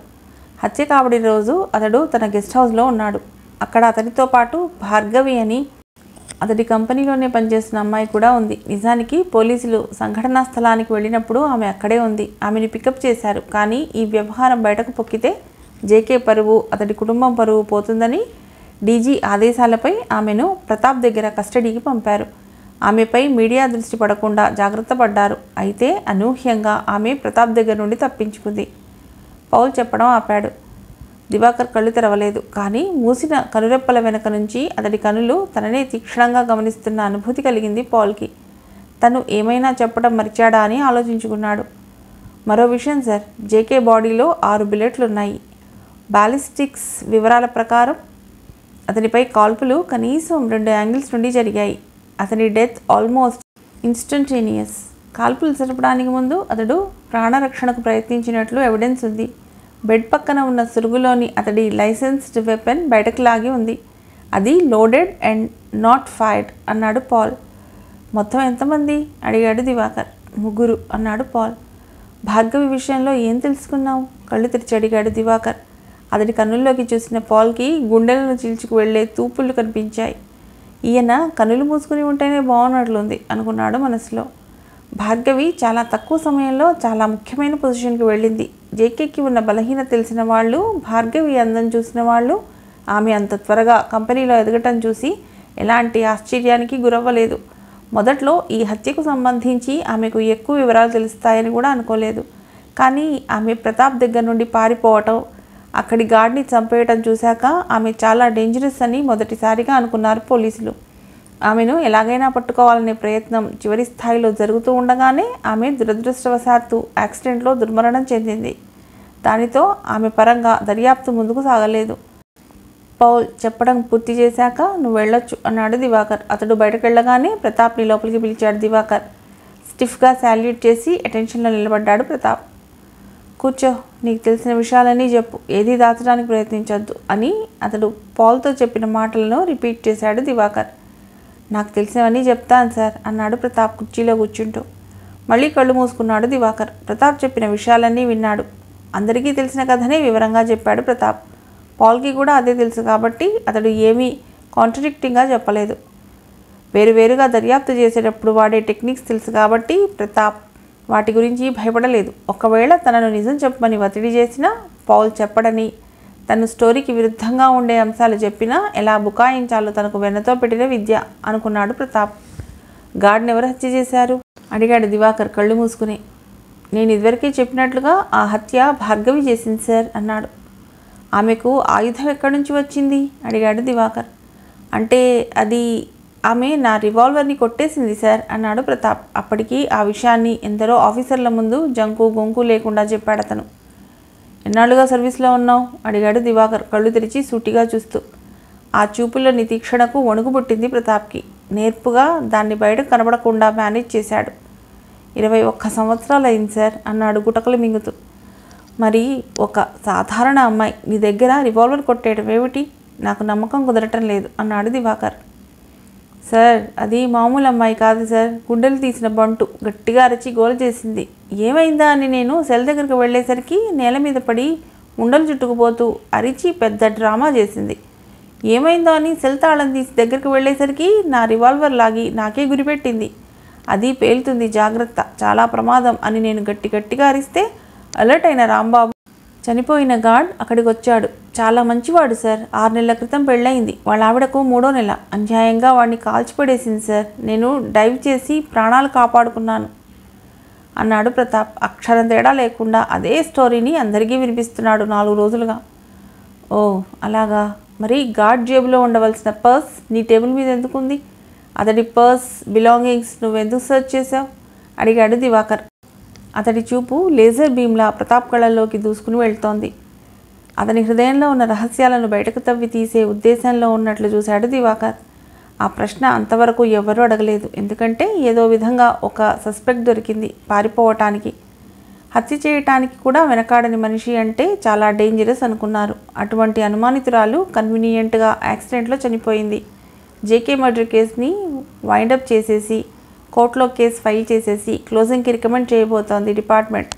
Speaker 1: హత్య కాబడి రోజు అతడు తన గెస్ట్ హౌస్లో ఉన్నాడు అక్కడ అతనితో పాటు భార్గవి అని అతడి కంపెనీలోనే పనిచేస్తున్న అమ్మాయి కూడా ఉంది నిజానికి పోలీసులు సంఘటనా స్థలానికి వెళ్ళినప్పుడు ఆమె అక్కడే ఉంది ఆమెను పికప్ చేశారు కానీ ఈ వ్యవహారం బయటకు పొక్కితే జేకే పరువు అతడి కుటుంబం పరువు పోతుందని డీజీ ఆదేశాలపై ఆమెను ప్రతాప్ దగ్గర కస్టడీకి పంపారు ఆమెపై మీడియా దృష్టి పడకుండా జాగ్రత్త పడ్డారు అయితే అనూహ్యంగా ఆమె ప్రతాప్ దగ్గర నుండి తప్పించుకుంది పౌల్ చెప్పడం ఆపాడు దివాకర్ కళ్ళు తెరవలేదు కానీ మూసిన కనురెప్పల వెనక నుంచి అతడి కనులు తననే తీక్షణంగా గమనిస్తున్న అనుభూతి కలిగింది పౌల్కి తను ఏమైనా చెప్పడం మరిచాడా అని ఆలోచించుకున్నాడు మరో విషయం సార్ జేకే బాడీలో ఆరు బుల్లెట్లు ఉన్నాయి బాలిస్టిక్స్ వివరాల ప్రకారం అతనిపై కాల్పులు కనీసం రెండు యాంగిల్స్ నుండి జరిగాయి అతని డెత్ ఆల్మోస్ట్ ఇన్స్టంటేనియస్ కాల్పులు జరపడానికి ముందు అతడు ప్రాణరక్షణకు ప్రయత్నించినట్లు ఎవిడెన్స్ ఉంది బెడ్ పక్కన ఉన్న సురుగులోని అతడి లైసెన్స్డ్ వెపన్ బయటకు లాగి ఉంది అది లోడెడ్ అండ్ నాట్ ఫైర్డ్ అన్నాడు పాల్ మొత్తం ఎంతమంది అడిగాడు దివాకర్ ముగ్గురు అన్నాడు పాల్ భార్గవి విషయంలో ఏం తెలుసుకున్నావు కళ్ళు తెరిచి అడిగాడు దివాకర్ అతడి కన్నుల్లోకి చూసిన పాల్కి గుండెలను చీల్చుకు వెళ్లే తూపులు కనిపించాయి ఈయన కనులు మూసుకుని ఉంటేనే బాగున్నట్లుంది అనుకున్నాడు మనసులో భార్గవి చాలా తక్కువ సమయంలో చాలా ముఖ్యమైన పొజిషన్కి వెళ్ళింది జేకేకి ఉన్న బలహీన తెలిసిన వాళ్ళు భార్గవి అందం చూసిన వాళ్ళు ఆమె అంత త్వరగా కంపెనీలో ఎదగటం చూసి ఎలాంటి ఆశ్చర్యానికి గురవ్వలేదు మొదట్లో ఈ హత్యకు సంబంధించి ఆమెకు ఎక్కువ వివరాలు తెలుస్తాయని కూడా అనుకోలేదు కానీ ఆమె ప్రతాప్ దగ్గర నుండి పారిపోవటం అక్కడి గార్డ్ని చంపేయటం చూశాక ఆమె చాలా డేంజరస్ అని మొదటిసారిగా అనుకున్నారు పోలీసులు ఆమెను ఎలాగైనా పట్టుకోవాలనే ప్రయత్నం చివరి స్థాయిలో జరుగుతూ ఉండగానే ఆమె దురదృష్టవశాత్తు యాక్సిడెంట్లో దుర్మరణం చెందింది దానితో ఆమె పరంగా దర్యాప్తు ముందుకు సాగలేదు పౌల్ చెప్పడం పూర్తి చేశాక నువ్వు వెళ్ళొచ్చు అన్నాడు దివాకర్ అతడు బయటకు వెళ్ళగానే ప్రతాప్ని లోపలికి పిలిచాడు దివాకర్ స్టిఫ్గా శాల్యూట్ చేసి అటెన్షన్లో నిలబడ్డాడు ప్రతాప్ కూర్చో నీకు తెలిసిన విషయాలన్నీ చెప్పు ఏది దాచడానికి ప్రయత్నించొద్దు అని అతడు పాల్తో చెప్పిన మాటలను రిపీట్ చేశాడు దివాకర్ నాకు తెలిసినవన్నీ చెప్తాను సార్ అన్నాడు ప్రతాప్ కుర్చీలో కూర్చుంటూ మళ్ళీ కళ్ళు మూసుకున్నాడు దివాకర్ ప్రతాప్ చెప్పిన విషయాలన్నీ విన్నాడు అందరికీ తెలిసిన కథనే వివరంగా చెప్పాడు ప్రతాప్ పాల్కి కూడా అదే తెలుసు కాబట్టి అతడు ఏమీ కాంట్రడిక్టింగ్గా చెప్పలేదు వేరువేరుగా దర్యాప్తు చేసేటప్పుడు వాడే టెక్నిక్స్ తెలుసు కాబట్టి ప్రతాప్ వాటి గురించి భయపడలేదు ఒకవేళ తనను నిజం చెప్పమని ఒత్తిడి చేసినా పౌల్ చెప్పడని తను స్టోరీకి విరుద్ధంగా ఉండే అంశాలు చెప్పినా ఎలా బుకాయించాలో తనకు వెన్నతో పెట్టిన విద్య అనుకున్నాడు ప్రతాప్ గాడ్ని ఎవరు హత్య చేశారు అడిగాడు దివాకర్ కళ్ళు మూసుకుని నేను ఇదివరకే చెప్పినట్లుగా ఆ హత్య భార్గవి చేసింది సార్ అన్నాడు ఆమెకు ఆయుధం ఎక్కడి నుంచి వచ్చింది అడిగాడు దివాకర్ అంటే అది ఆమె నా రివాల్వర్ని కొట్టేసింది సార్ అన్నాడు ప్రతాప్ అప్పటికి ఆ విషయాన్ని ఎందరో ఆఫీసర్ల ముందు జంకు గొంకు లేకుండా చెప్పాడు అతను ఎన్నాళ్ళుగా సర్వీస్లో ఉన్నావు అడిగాడు దివాకర్ కళ్ళు తెరిచి సూటిగా చూస్తూ ఆ చూపుల్లోని తీక్షణకు వణుకు పుట్టింది ప్రతాప్కి నేర్పుగా దాన్ని బయట కనబడకుండా మేనేజ్ చేశాడు ఇరవై ఒక్క సంవత్సరాలు అయింది సార్ అన్నాడు గుటకలు మింగుతూ మరి ఒక సాధారణ అమ్మాయి నీ దగ్గర రివాల్వర్ కొట్టేయడం ఏమిటి నాకు నమ్మకం కుదరటం లేదు అన్నాడు దివాకర్ సార్ అది మామూలు అమ్మాయి కాదు సార్ గుండెలు తీసిన బంటు గట్టిగా అరచి గోల చేసింది ఏమైందా అని నేను సెల్ దగ్గరికి వెళ్ళేసరికి నేల మీద పడి ఉండలు చుట్టుకుపోతూ అరిచి పెద్ద డ్రామా చేసింది ఏమైందో అని సెల్ తాళం తీసి దగ్గరికి వెళ్ళేసరికి నా రివాల్వర్ లాగి నాకే గురిపెట్టింది అది పేలుతుంది జాగ్రత్త చాలా ప్రమాదం అని నేను గట్టి గట్టిగా అరిస్తే అలర్ట్ అయిన రాంబాబు చనిపోయిన గాడ్ అక్కడికి వచ్చాడు చాలా మంచివాడు సార్ ఆరు నెలల క్రితం పెళ్ళయింది వాళ్ళ ఆవిడకు మూడో నెల అన్యాయంగా వాడిని కాల్చిపడేసింది సార్ నేను డైవ్ చేసి ప్రాణాలు కాపాడుకున్నాను అన్నాడు ప్రతాప్ అక్షరం తేడా లేకుండా అదే స్టోరీని అందరికీ వినిపిస్తున్నాడు నాలుగు రోజులుగా ఓ అలాగా మరి గాడ్ జేబులో ఉండవలసిన పర్స్ నీ టేబుల్ మీద ఎందుకుంది అతడి పర్స్ బిలాంగింగ్స్ నువ్వెందుకు సర్చ్ చేసావు అడిగాడు దివాకర్ అతడి చూపు లేజర్ బీమ్లా ప్రతాప్ కళల్లోకి దూసుకుని వెళ్తోంది అతని హృదయంలో ఉన్న రహస్యాలను బయటకు తవ్వి తీసే ఉద్దేశంలో ఉన్నట్లు చూశాడు దివాకర్ ఆ ప్రశ్న అంతవరకు ఎవరూ అడగలేదు ఎందుకంటే ఏదో విధంగా ఒక సస్పెక్ట్ దొరికింది పారిపోవటానికి హత్య చేయటానికి కూడా వెనకాడని మనిషి అంటే చాలా డేంజరస్ అనుకున్నారు అటువంటి అనుమానితురాలు కన్వీనియంట్గా యాక్సిడెంట్లో చనిపోయింది జేకే మర్డర్ కేసుని వైండప్ చేసేసి కోర్టులో కేసు ఫైల్ చేసేసి క్లోజింగ్కి రికమెండ్ చేయబోతోంది డిపార్ట్మెంట్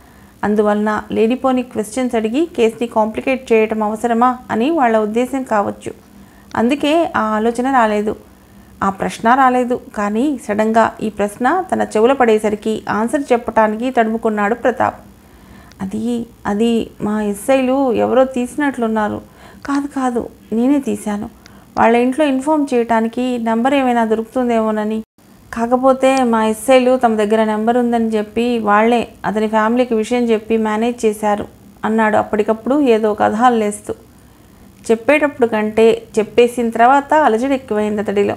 Speaker 1: అందువలన లేనిపోని క్వశ్చన్స్ అడిగి కేసుని కాంప్లికేట్ చేయటం అవసరమా అని వాళ్ళ ఉద్దేశం కావచ్చు అందుకే ఆ ఆలోచన రాలేదు ఆ ప్రశ్న రాలేదు కానీ సడన్గా ఈ ప్రశ్న తన చెవుల పడేసరికి ఆన్సర్ చెప్పటానికి తడుముకున్నాడు ప్రతాప్ అది అది మా ఎస్ఐలు ఎవరో తీసినట్లున్నారు కాదు కాదు నేనే తీశాను వాళ్ళ ఇంట్లో ఇన్ఫామ్ చేయటానికి నంబర్ ఏమైనా దొరుకుతుందేమోనని కాకపోతే మా ఎస్ఐలు తమ దగ్గర నెంబర్ ఉందని చెప్పి వాళ్లే అతని ఫ్యామిలీకి విషయం చెప్పి మేనేజ్ చేశారు అన్నాడు అప్పటికప్పుడు ఏదో కథాలు లేస్తూ చెప్పేటప్పుడు కంటే చెప్పేసిన తర్వాత అలజడి ఎక్కువైంది అతడిలో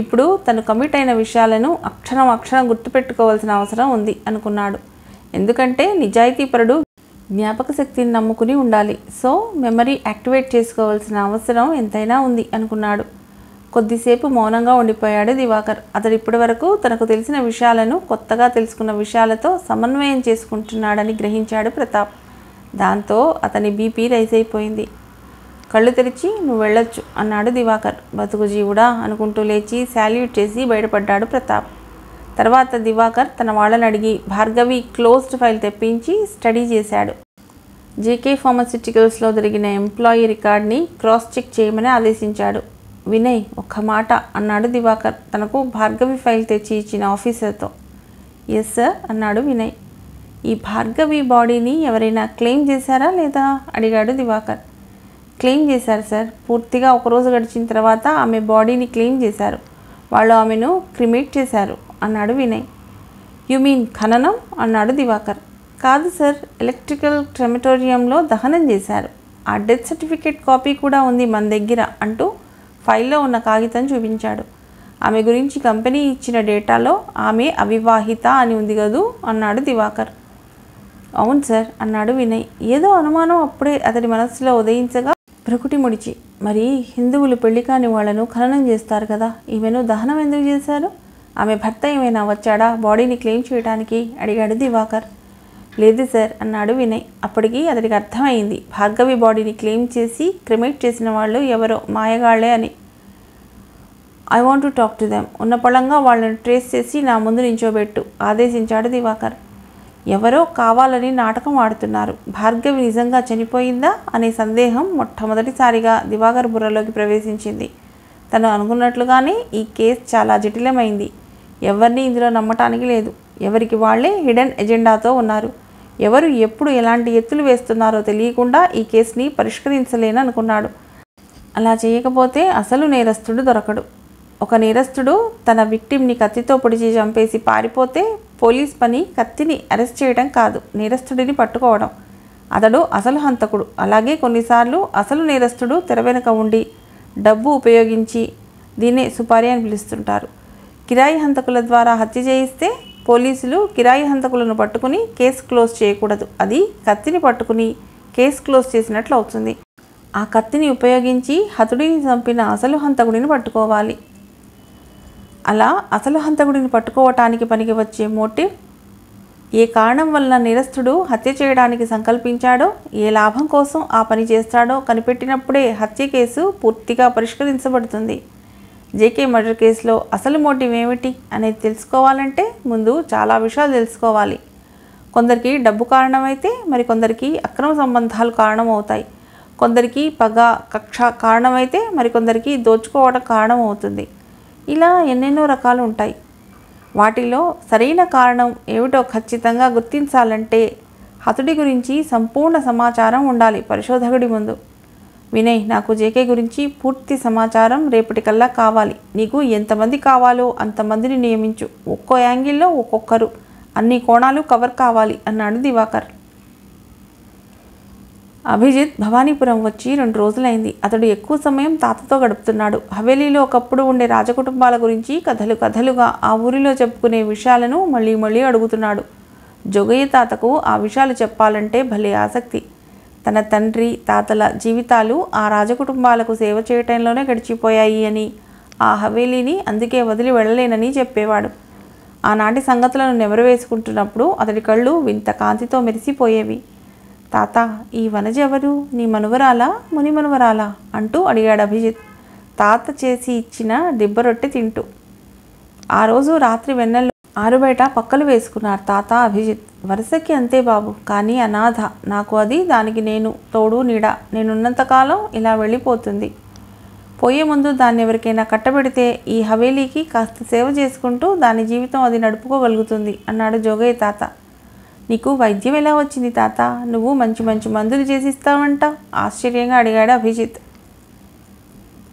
Speaker 1: ఇప్పుడు తను కమిట్ అయిన విషయాలను అక్షరం అక్షరం గుర్తుపెట్టుకోవాల్సిన అవసరం ఉంది అనుకున్నాడు ఎందుకంటే నిజాయితీపరుడు జ్ఞాపక శక్తిని నమ్ముకుని ఉండాలి సో మెమరీ యాక్టివేట్ చేసుకోవాల్సిన అవసరం ఎంతైనా ఉంది అనుకున్నాడు కొద్దిసేపు మౌనంగా ఉండిపోయాడు దివాకర్ అతడు ఇప్పటి వరకు తనకు తెలిసిన విషయాలను కొత్తగా తెలుసుకున్న విషయాలతో సమన్వయం చేసుకుంటున్నాడని గ్రహించాడు ప్రతాప్ దాంతో అతని బీపీ రైజ్ అయిపోయింది కళ్ళు తెరిచి నువ్వు వెళ్ళొచ్చు అన్నాడు దివాకర్ బతుకు జీవుడా అనుకుంటూ లేచి శాల్యూట్ చేసి బయటపడ్డాడు ప్రతాప్ తర్వాత దివాకర్ తన వాళ్ళని అడిగి భార్గవి క్లోజ్డ్ ఫైల్ తెప్పించి స్టడీ చేశాడు జేకే ఫార్మసిటికల్స్లో జరిగిన ఎంప్లాయీ రికార్డ్ని క్రాస్ చెక్ చేయమని ఆదేశించాడు వినయ్ ఒక్క మాట అన్నాడు దివాకర్ తనకు భార్గవి ఫైల్ తెచ్చి ఇచ్చిన ఆఫీసర్తో ఎస్ సార్ అన్నాడు వినయ్ ఈ భార్గవి బాడీని ఎవరైనా క్లెయిమ్ చేశారా లేదా అడిగాడు దివాకర్ క్లెయిమ్ చేశారు సార్ పూర్తిగా ఒకరోజు గడిచిన తర్వాత ఆమె బాడీని క్లెయిమ్ చేశారు వాళ్ళు ఆమెను క్రిమేట్ చేశారు అన్నాడు వినయ్ యు మీన్ ఖననం అన్నాడు దివాకర్ కాదు సార్ ఎలక్ట్రికల్ క్రెమటోరియంలో దహనం చేశారు ఆ డెత్ సర్టిఫికేట్ కాపీ కూడా ఉంది మన దగ్గర అంటూ ఫైల్లో ఉన్న కాగితం చూపించాడు ఆమె గురించి కంపెనీ ఇచ్చిన డేటాలో ఆమె అవివాహిత అని ఉంది కదూ అన్నాడు దివాకర్ అవును సార్ అన్నాడు వినయ్ ఏదో అనుమానం అప్పుడే అతడి మనస్సులో ఉదయించగా ప్రకుటి ముడిచి మరి హిందువులు పెళ్లి కాని వాళ్లను ఖననం చేస్తారు కదా ఈమెను దహనం ఎందుకు చేశారు ఆమె భర్త ఏమైనా వచ్చాడా బాడీని క్లెయిమ్ చేయడానికి అడిగాడు దివాకర్ లేదు సార్ అన్నాడు వినయ్ అప్పటికి అతడికి అర్థమైంది భార్గవి బాడీని క్లెయిమ్ చేసి క్రిమేట్ చేసిన వాళ్ళు ఎవరో మాయగాళ్లే అని I want to talk to them ఉన్న పొలంగా వాళ్ళని ట్రేస్ చేసి నా ముందు నించోబెట్టు ఆదేశించాడు దివాకర్ ఎవరో కావాలని నాటకం ఆడుతున్నారు భార్గవి నిజంగా చనిపోయిందా అనే సందేహం మొట్టమొదటిసారిగా దివాకర్ బుర్రలోకి ప్రవేశించింది తను అనుకున్నట్లుగానే ఈ కేసు చాలా జటిలమైంది ఎవరిని ఇందులో నమ్మటానికి లేదు ఎవరికి వాళ్లే హిడెన్ ఎజెండాతో ఉన్నారు ఎవరు ఎప్పుడు ఎలాంటి ఎత్తులు వేస్తున్నారో తెలియకుండా ఈ కేసుని పరిష్కరించలేననుకున్నాడు అలా చేయకపోతే అసలు నేరస్తుడు దొరకడు ఒక నేరస్తుడు తన విక్టిమ్ని కత్తితో పొడిచి చంపేసి పారిపోతే పోలీస్ పని కత్తిని అరెస్ట్ చేయడం కాదు నేరస్తుడిని పట్టుకోవడం అతడు అసలు హంతకుడు అలాగే కొన్నిసార్లు అసలు నేరస్తుడు తెర వెనుక ఉండి డబ్బు ఉపయోగించి దీన్నే సుపారి అని పిలుస్తుంటారు కిరాయి హంతకుల ద్వారా హత్య చేయిస్తే పోలీసులు కిరాయి హంతకులను పట్టుకుని కేసు క్లోజ్ చేయకూడదు అది కత్తిని పట్టుకుని కేసు క్లోజ్ చేసినట్లు అవుతుంది ఆ కత్తిని ఉపయోగించి హతుడిని చంపిన అసలు హంతకుడిని పట్టుకోవాలి అలా అసలు హంతకుడిని పట్టుకోవటానికి పనికి వచ్చే మోటివ్ ఏ కారణం వలన నిరస్తుడు హత్య చేయడానికి సంకల్పించాడో ఏ లాభం కోసం ఆ పని చేస్తాడో కనిపెట్టినప్పుడే హత్య కేసు పూర్తిగా పరిష్కరించబడుతుంది జేకే మర్డర్ కేసులో అసలు మోటివ్ ఏమిటి అనేది తెలుసుకోవాలంటే ముందు చాలా విషయాలు తెలుసుకోవాలి కొందరికి డబ్బు కారణమైతే మరి కొందరికి అక్రమ సంబంధాలు కారణం అవుతాయి కొందరికి పగ కక్ష కారణమైతే మరికొందరికి దోచుకోవడం కారణం అవుతుంది ఇలా ఎన్నెన్నో రకాలు ఉంటాయి వాటిలో సరైన కారణం ఏమిటో ఖచ్చితంగా గుర్తించాలంటే హతుడి గురించి సంపూర్ణ సమాచారం ఉండాలి పరిశోధకుడి ముందు వినయ్ నాకు జేకే గురించి పూర్తి సమాచారం రేపటికల్లా కావాలి నీకు ఎంతమంది కావాలో అంతమందిని నియమించు ఒక్కో యాంగిల్లో ఒక్కొక్కరు అన్ని కోణాలు కవర్ కావాలి అన్నాడు దివాకర్ అభిజిత్ భవానీపురం వచ్చి రెండు రోజులైంది అతడు ఎక్కువ సమయం తాతతో గడుపుతున్నాడు హవేలీలో ఒకప్పుడు ఉండే రాజకుటుంబాల గురించి కథలు కథలుగా ఆ ఊరిలో చెప్పుకునే విషయాలను మళ్ళీ మళ్ళీ అడుగుతున్నాడు జొగయ్య తాతకు ఆ విషయాలు చెప్పాలంటే భలే ఆసక్తి తన తండ్రి తాతల జీవితాలు ఆ రాజకుటుంబాలకు సేవ చేయటంలోనే గడిచిపోయాయి అని ఆ హవేలీని అందుకే వదిలి వెళ్ళలేనని చెప్పేవాడు ఆనాటి సంగతులను వేసుకుంటున్నప్పుడు అతడి కళ్ళు వింత కాంతితో మెరిసిపోయేవి తాత ఈ వనజ ఎవరు నీ మనువరాలా ముని మనువరాలా అంటూ అడిగాడు అభిజిత్ తాత చేసి ఇచ్చిన దిబ్బరొట్టె తింటూ ఆ రోజు రాత్రి వెన్నెల్లో ఆరుబయట పక్కలు వేసుకున్నారు తాత అభిజిత్ వరుసకి అంతే బాబు కానీ అనాథ నాకు అది దానికి నేను తోడు నీడ నేనున్నంతకాలం ఇలా వెళ్ళిపోతుంది పోయే ముందు దాన్ని ఎవరికైనా కట్టబెడితే ఈ హవేలీకి కాస్త సేవ చేసుకుంటూ దాని జీవితం అది నడుపుకోగలుగుతుంది అన్నాడు జోగయ్య తాత నీకు వైద్యం ఎలా వచ్చింది తాత నువ్వు మంచి మంచి మందులు చేసిస్తావంట ఆశ్చర్యంగా అడిగాడు అభిజిత్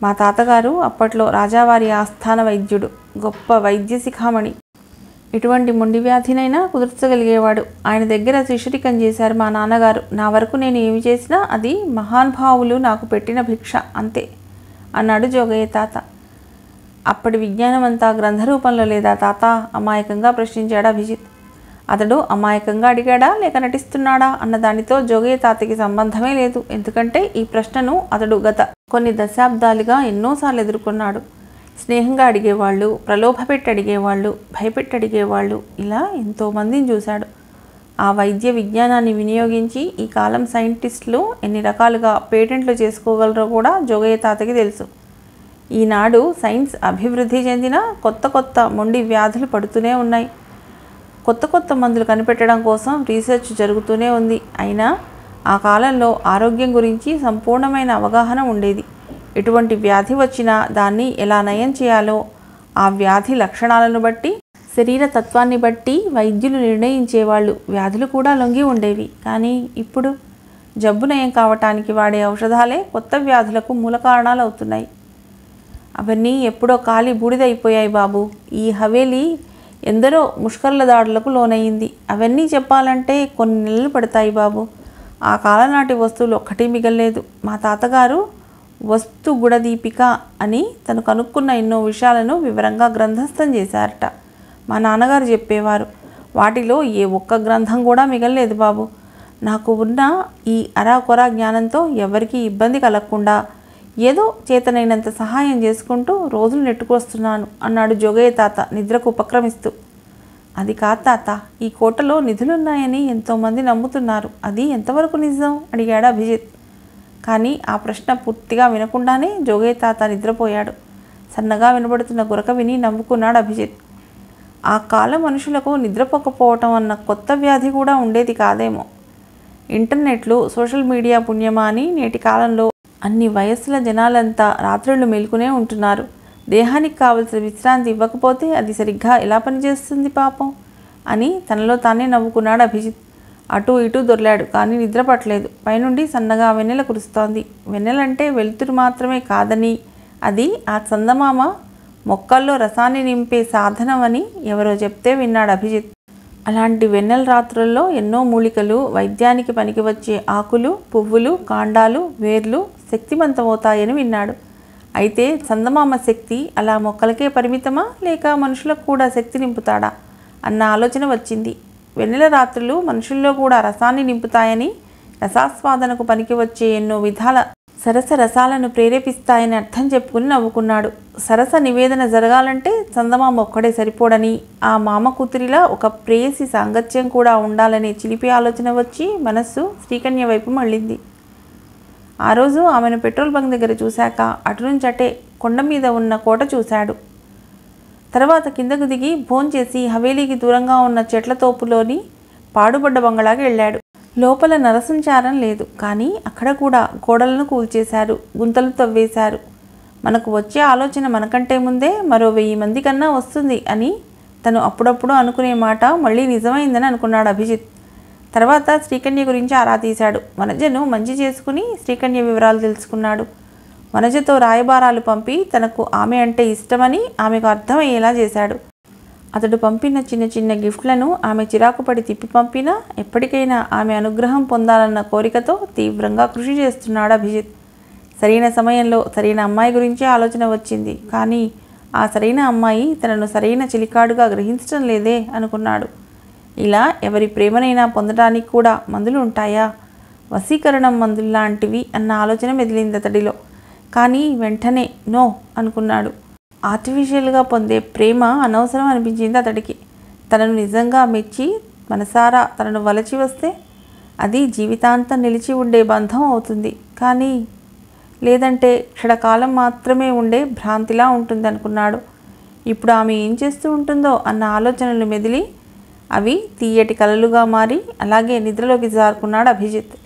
Speaker 1: మా తాతగారు అప్పట్లో రాజావారి ఆస్థాన వైద్యుడు గొప్ప వైద్య శిఖామణి ఇటువంటి మొండి వ్యాధినైనా కుదుర్చగలిగేవాడు ఆయన దగ్గర శిష్యుడికం చేశారు మా నాన్నగారు నా వరకు నేను ఏమి చేసినా అది మహానుభావులు నాకు పెట్టిన భిక్ష అంతే అన్నాడు జోగయ్య తాత అప్పటి విజ్ఞానం అంతా గ్రంథరూపంలో లేదా తాత అమాయకంగా ప్రశ్నించాడు అభిజిత్ అతడు అమాయకంగా అడిగాడా లేక నటిస్తున్నాడా అన్న దానితో జోగయ్య తాతకి సంబంధమే లేదు ఎందుకంటే ఈ ప్రశ్నను అతడు గత కొన్ని దశాబ్దాలుగా ఎన్నోసార్లు ఎదుర్కొన్నాడు స్నేహంగా అడిగేవాళ్ళు ప్రలోభపెట్టి అడిగేవాళ్ళు భయపెట్టి అడిగేవాళ్ళు ఇలా ఎంతోమందిని చూశాడు ఆ వైద్య విజ్ఞానాన్ని వినియోగించి ఈ కాలం సైంటిస్టులు ఎన్ని రకాలుగా పేటెంట్లు చేసుకోగలరో కూడా జోగయ్య తాతకి తెలుసు ఈనాడు సైన్స్ అభివృద్ధి చెందిన కొత్త కొత్త మొండి వ్యాధులు పడుతూనే ఉన్నాయి కొత్త కొత్త మందులు కనిపెట్టడం కోసం రీసెర్చ్ జరుగుతూనే ఉంది అయినా ఆ కాలంలో ఆరోగ్యం గురించి సంపూర్ణమైన అవగాహన ఉండేది ఎటువంటి వ్యాధి వచ్చినా దాన్ని ఎలా నయం చేయాలో ఆ వ్యాధి లక్షణాలను బట్టి శరీర తత్వాన్ని బట్టి వైద్యులు నిర్ణయించేవాళ్ళు వ్యాధులు కూడా లొంగి ఉండేవి కానీ ఇప్పుడు జబ్బు నయం కావటానికి వాడే ఔషధాలే కొత్త వ్యాధులకు మూల కారణాలు అవుతున్నాయి అవన్నీ ఎప్పుడో కాలి బూడిదైపోయాయి బాబు ఈ హవేలీ ఎందరో ముష్కరుల దాడులకు లోనయ్యింది అవన్నీ చెప్పాలంటే కొన్ని నెలలు పడతాయి బాబు ఆ కాలనాటి వస్తువులు ఒక్కటి మిగలేదు మా తాతగారు వస్తు గుడదీపిక అని తను కనుక్కున్న ఎన్నో విషయాలను వివరంగా గ్రంథస్థం చేశారట మా నాన్నగారు చెప్పేవారు వాటిలో ఏ ఒక్క గ్రంథం కూడా మిగలలేదు బాబు నాకు ఉన్న ఈ అరాకొరా జ్ఞానంతో ఎవరికీ ఇబ్బంది కలగకుండా ఏదో చేతనైనంత సహాయం చేసుకుంటూ రోజులు నెట్టుకొస్తున్నాను అన్నాడు జోగయ్య తాత నిద్రకు ఉపక్రమిస్తూ అది కా తాత ఈ కోటలో నిధులున్నాయని ఎంతోమంది నమ్ముతున్నారు అది ఎంతవరకు నిజం అడిగాడు అభిజిత్ కానీ ఆ ప్రశ్న పూర్తిగా వినకుండానే జోగయ్య తాత నిద్రపోయాడు సన్నగా వినబడుతున్న గురక విని నవ్వుకున్నాడు అభిజిత్ ఆ కాలం మనుషులకు నిద్రపోకపోవటం అన్న కొత్త వ్యాధి కూడా ఉండేది కాదేమో ఇంటర్నెట్లు సోషల్ మీడియా పుణ్యమా అని నేటి కాలంలో అన్ని వయస్సుల జనాలంతా రాత్రులు మేల్కొనే ఉంటున్నారు దేహానికి కావలసిన విశ్రాంతి ఇవ్వకపోతే అది సరిగ్గా ఎలా పనిచేస్తుంది పాపం అని తనలో తానే నవ్వుకున్నాడు అభిజిత్ అటు ఇటు దొర్లాడు కానీ నిద్రపట్టలేదు పైనుండి సన్నగా వెన్నెల కురుస్తోంది వెన్నెలంటే వెలుతురు మాత్రమే కాదని అది ఆ చందమామ మొక్కల్లో రసాన్ని నింపే సాధనమని ఎవరో చెప్తే విన్నాడు అభిజిత్ అలాంటి వెన్నెల రాత్రుల్లో ఎన్నో మూలికలు వైద్యానికి పనికి వచ్చే ఆకులు పువ్వులు కాండాలు వేర్లు శక్తివంతమవుతాయని విన్నాడు అయితే చందమామ శక్తి అలా మొక్కలకే పరిమితమా లేక మనుషులకు కూడా శక్తి నింపుతాడా అన్న ఆలోచన వచ్చింది వెన్నెల రాత్రులు మనుషుల్లో కూడా రసాన్ని నింపుతాయని రసాస్వాదనకు పనికి వచ్చే ఎన్నో విధాల సరస రసాలను ప్రేరేపిస్తాయని అర్థం చెప్పుకుని నవ్వుకున్నాడు సరస నివేదన జరగాలంటే చందమామ ఒక్కడే సరిపోడని ఆ మామ కూతురిలా ఒక ప్రేయసి సాంగత్యం కూడా ఉండాలనే చిలిపి ఆలోచన వచ్చి మనస్సు శ్రీకన్య వైపు మళ్ళింది ఆ రోజు ఆమెను పెట్రోల్ బంక్ దగ్గర చూశాక అటు అటే కొండ మీద ఉన్న కోట చూశాడు తర్వాత కిందకు దిగి భోంచేసి హవేలీకి దూరంగా ఉన్న చెట్ల తోపులోని పాడుబడ్డ బంగళాకి వెళ్ళాడు లోపల నరసంచారం లేదు కానీ అక్కడ కూడా గోడలను కూల్చేశారు గుంతలు తవ్వేశారు మనకు వచ్చే ఆలోచన మనకంటే ముందే మరో వెయ్యి మంది కన్నా వస్తుంది అని తను అప్పుడప్పుడు అనుకునే మాట మళ్ళీ నిజమైందని అనుకున్నాడు అభిజిత్ తర్వాత శ్రీకన్య గురించి ఆరా తీశాడు వనజను మంచి చేసుకుని శ్రీకన్య వివరాలు తెలుసుకున్నాడు వనజతో రాయబారాలు పంపి తనకు ఆమె అంటే ఇష్టమని ఆమెకు అర్థమయ్యేలా చేశాడు అతడు పంపిన చిన్న చిన్న గిఫ్ట్లను ఆమె చిరాకుపడి తిప్పి పంపినా ఎప్పటికైనా ఆమె అనుగ్రహం పొందాలన్న కోరికతో తీవ్రంగా కృషి చేస్తున్నాడు అభిజిత్ సరైన సమయంలో సరైన అమ్మాయి గురించే ఆలోచన వచ్చింది కానీ ఆ సరైన అమ్మాయి తనను సరైన చిలికాడుగా గ్రహించడం లేదే అనుకున్నాడు ఇలా ఎవరి ప్రేమనైనా పొందడానికి కూడా మందులు ఉంటాయా వశీకరణం మందుల్లాంటివి అన్న ఆలోచన మెదిలింది అతడిలో కానీ వెంటనే నో అనుకున్నాడు ఆర్టిఫిషియల్గా పొందే ప్రేమ అనవసరం అనిపించింది అతడికి తనను నిజంగా మెచ్చి మనసారా తనను వలచి వస్తే అది జీవితాంతం నిలిచి ఉండే బంధం అవుతుంది కానీ లేదంటే క్షణకాలం మాత్రమే ఉండే భ్రాంతిలా ఉంటుంది అనుకున్నాడు ఇప్పుడు ఆమె ఏం చేస్తూ ఉంటుందో అన్న ఆలోచనలు మెదిలి అవి తీయటి కలలుగా మారి అలాగే నిద్రలోకి జారుకున్నాడు అభిజిత్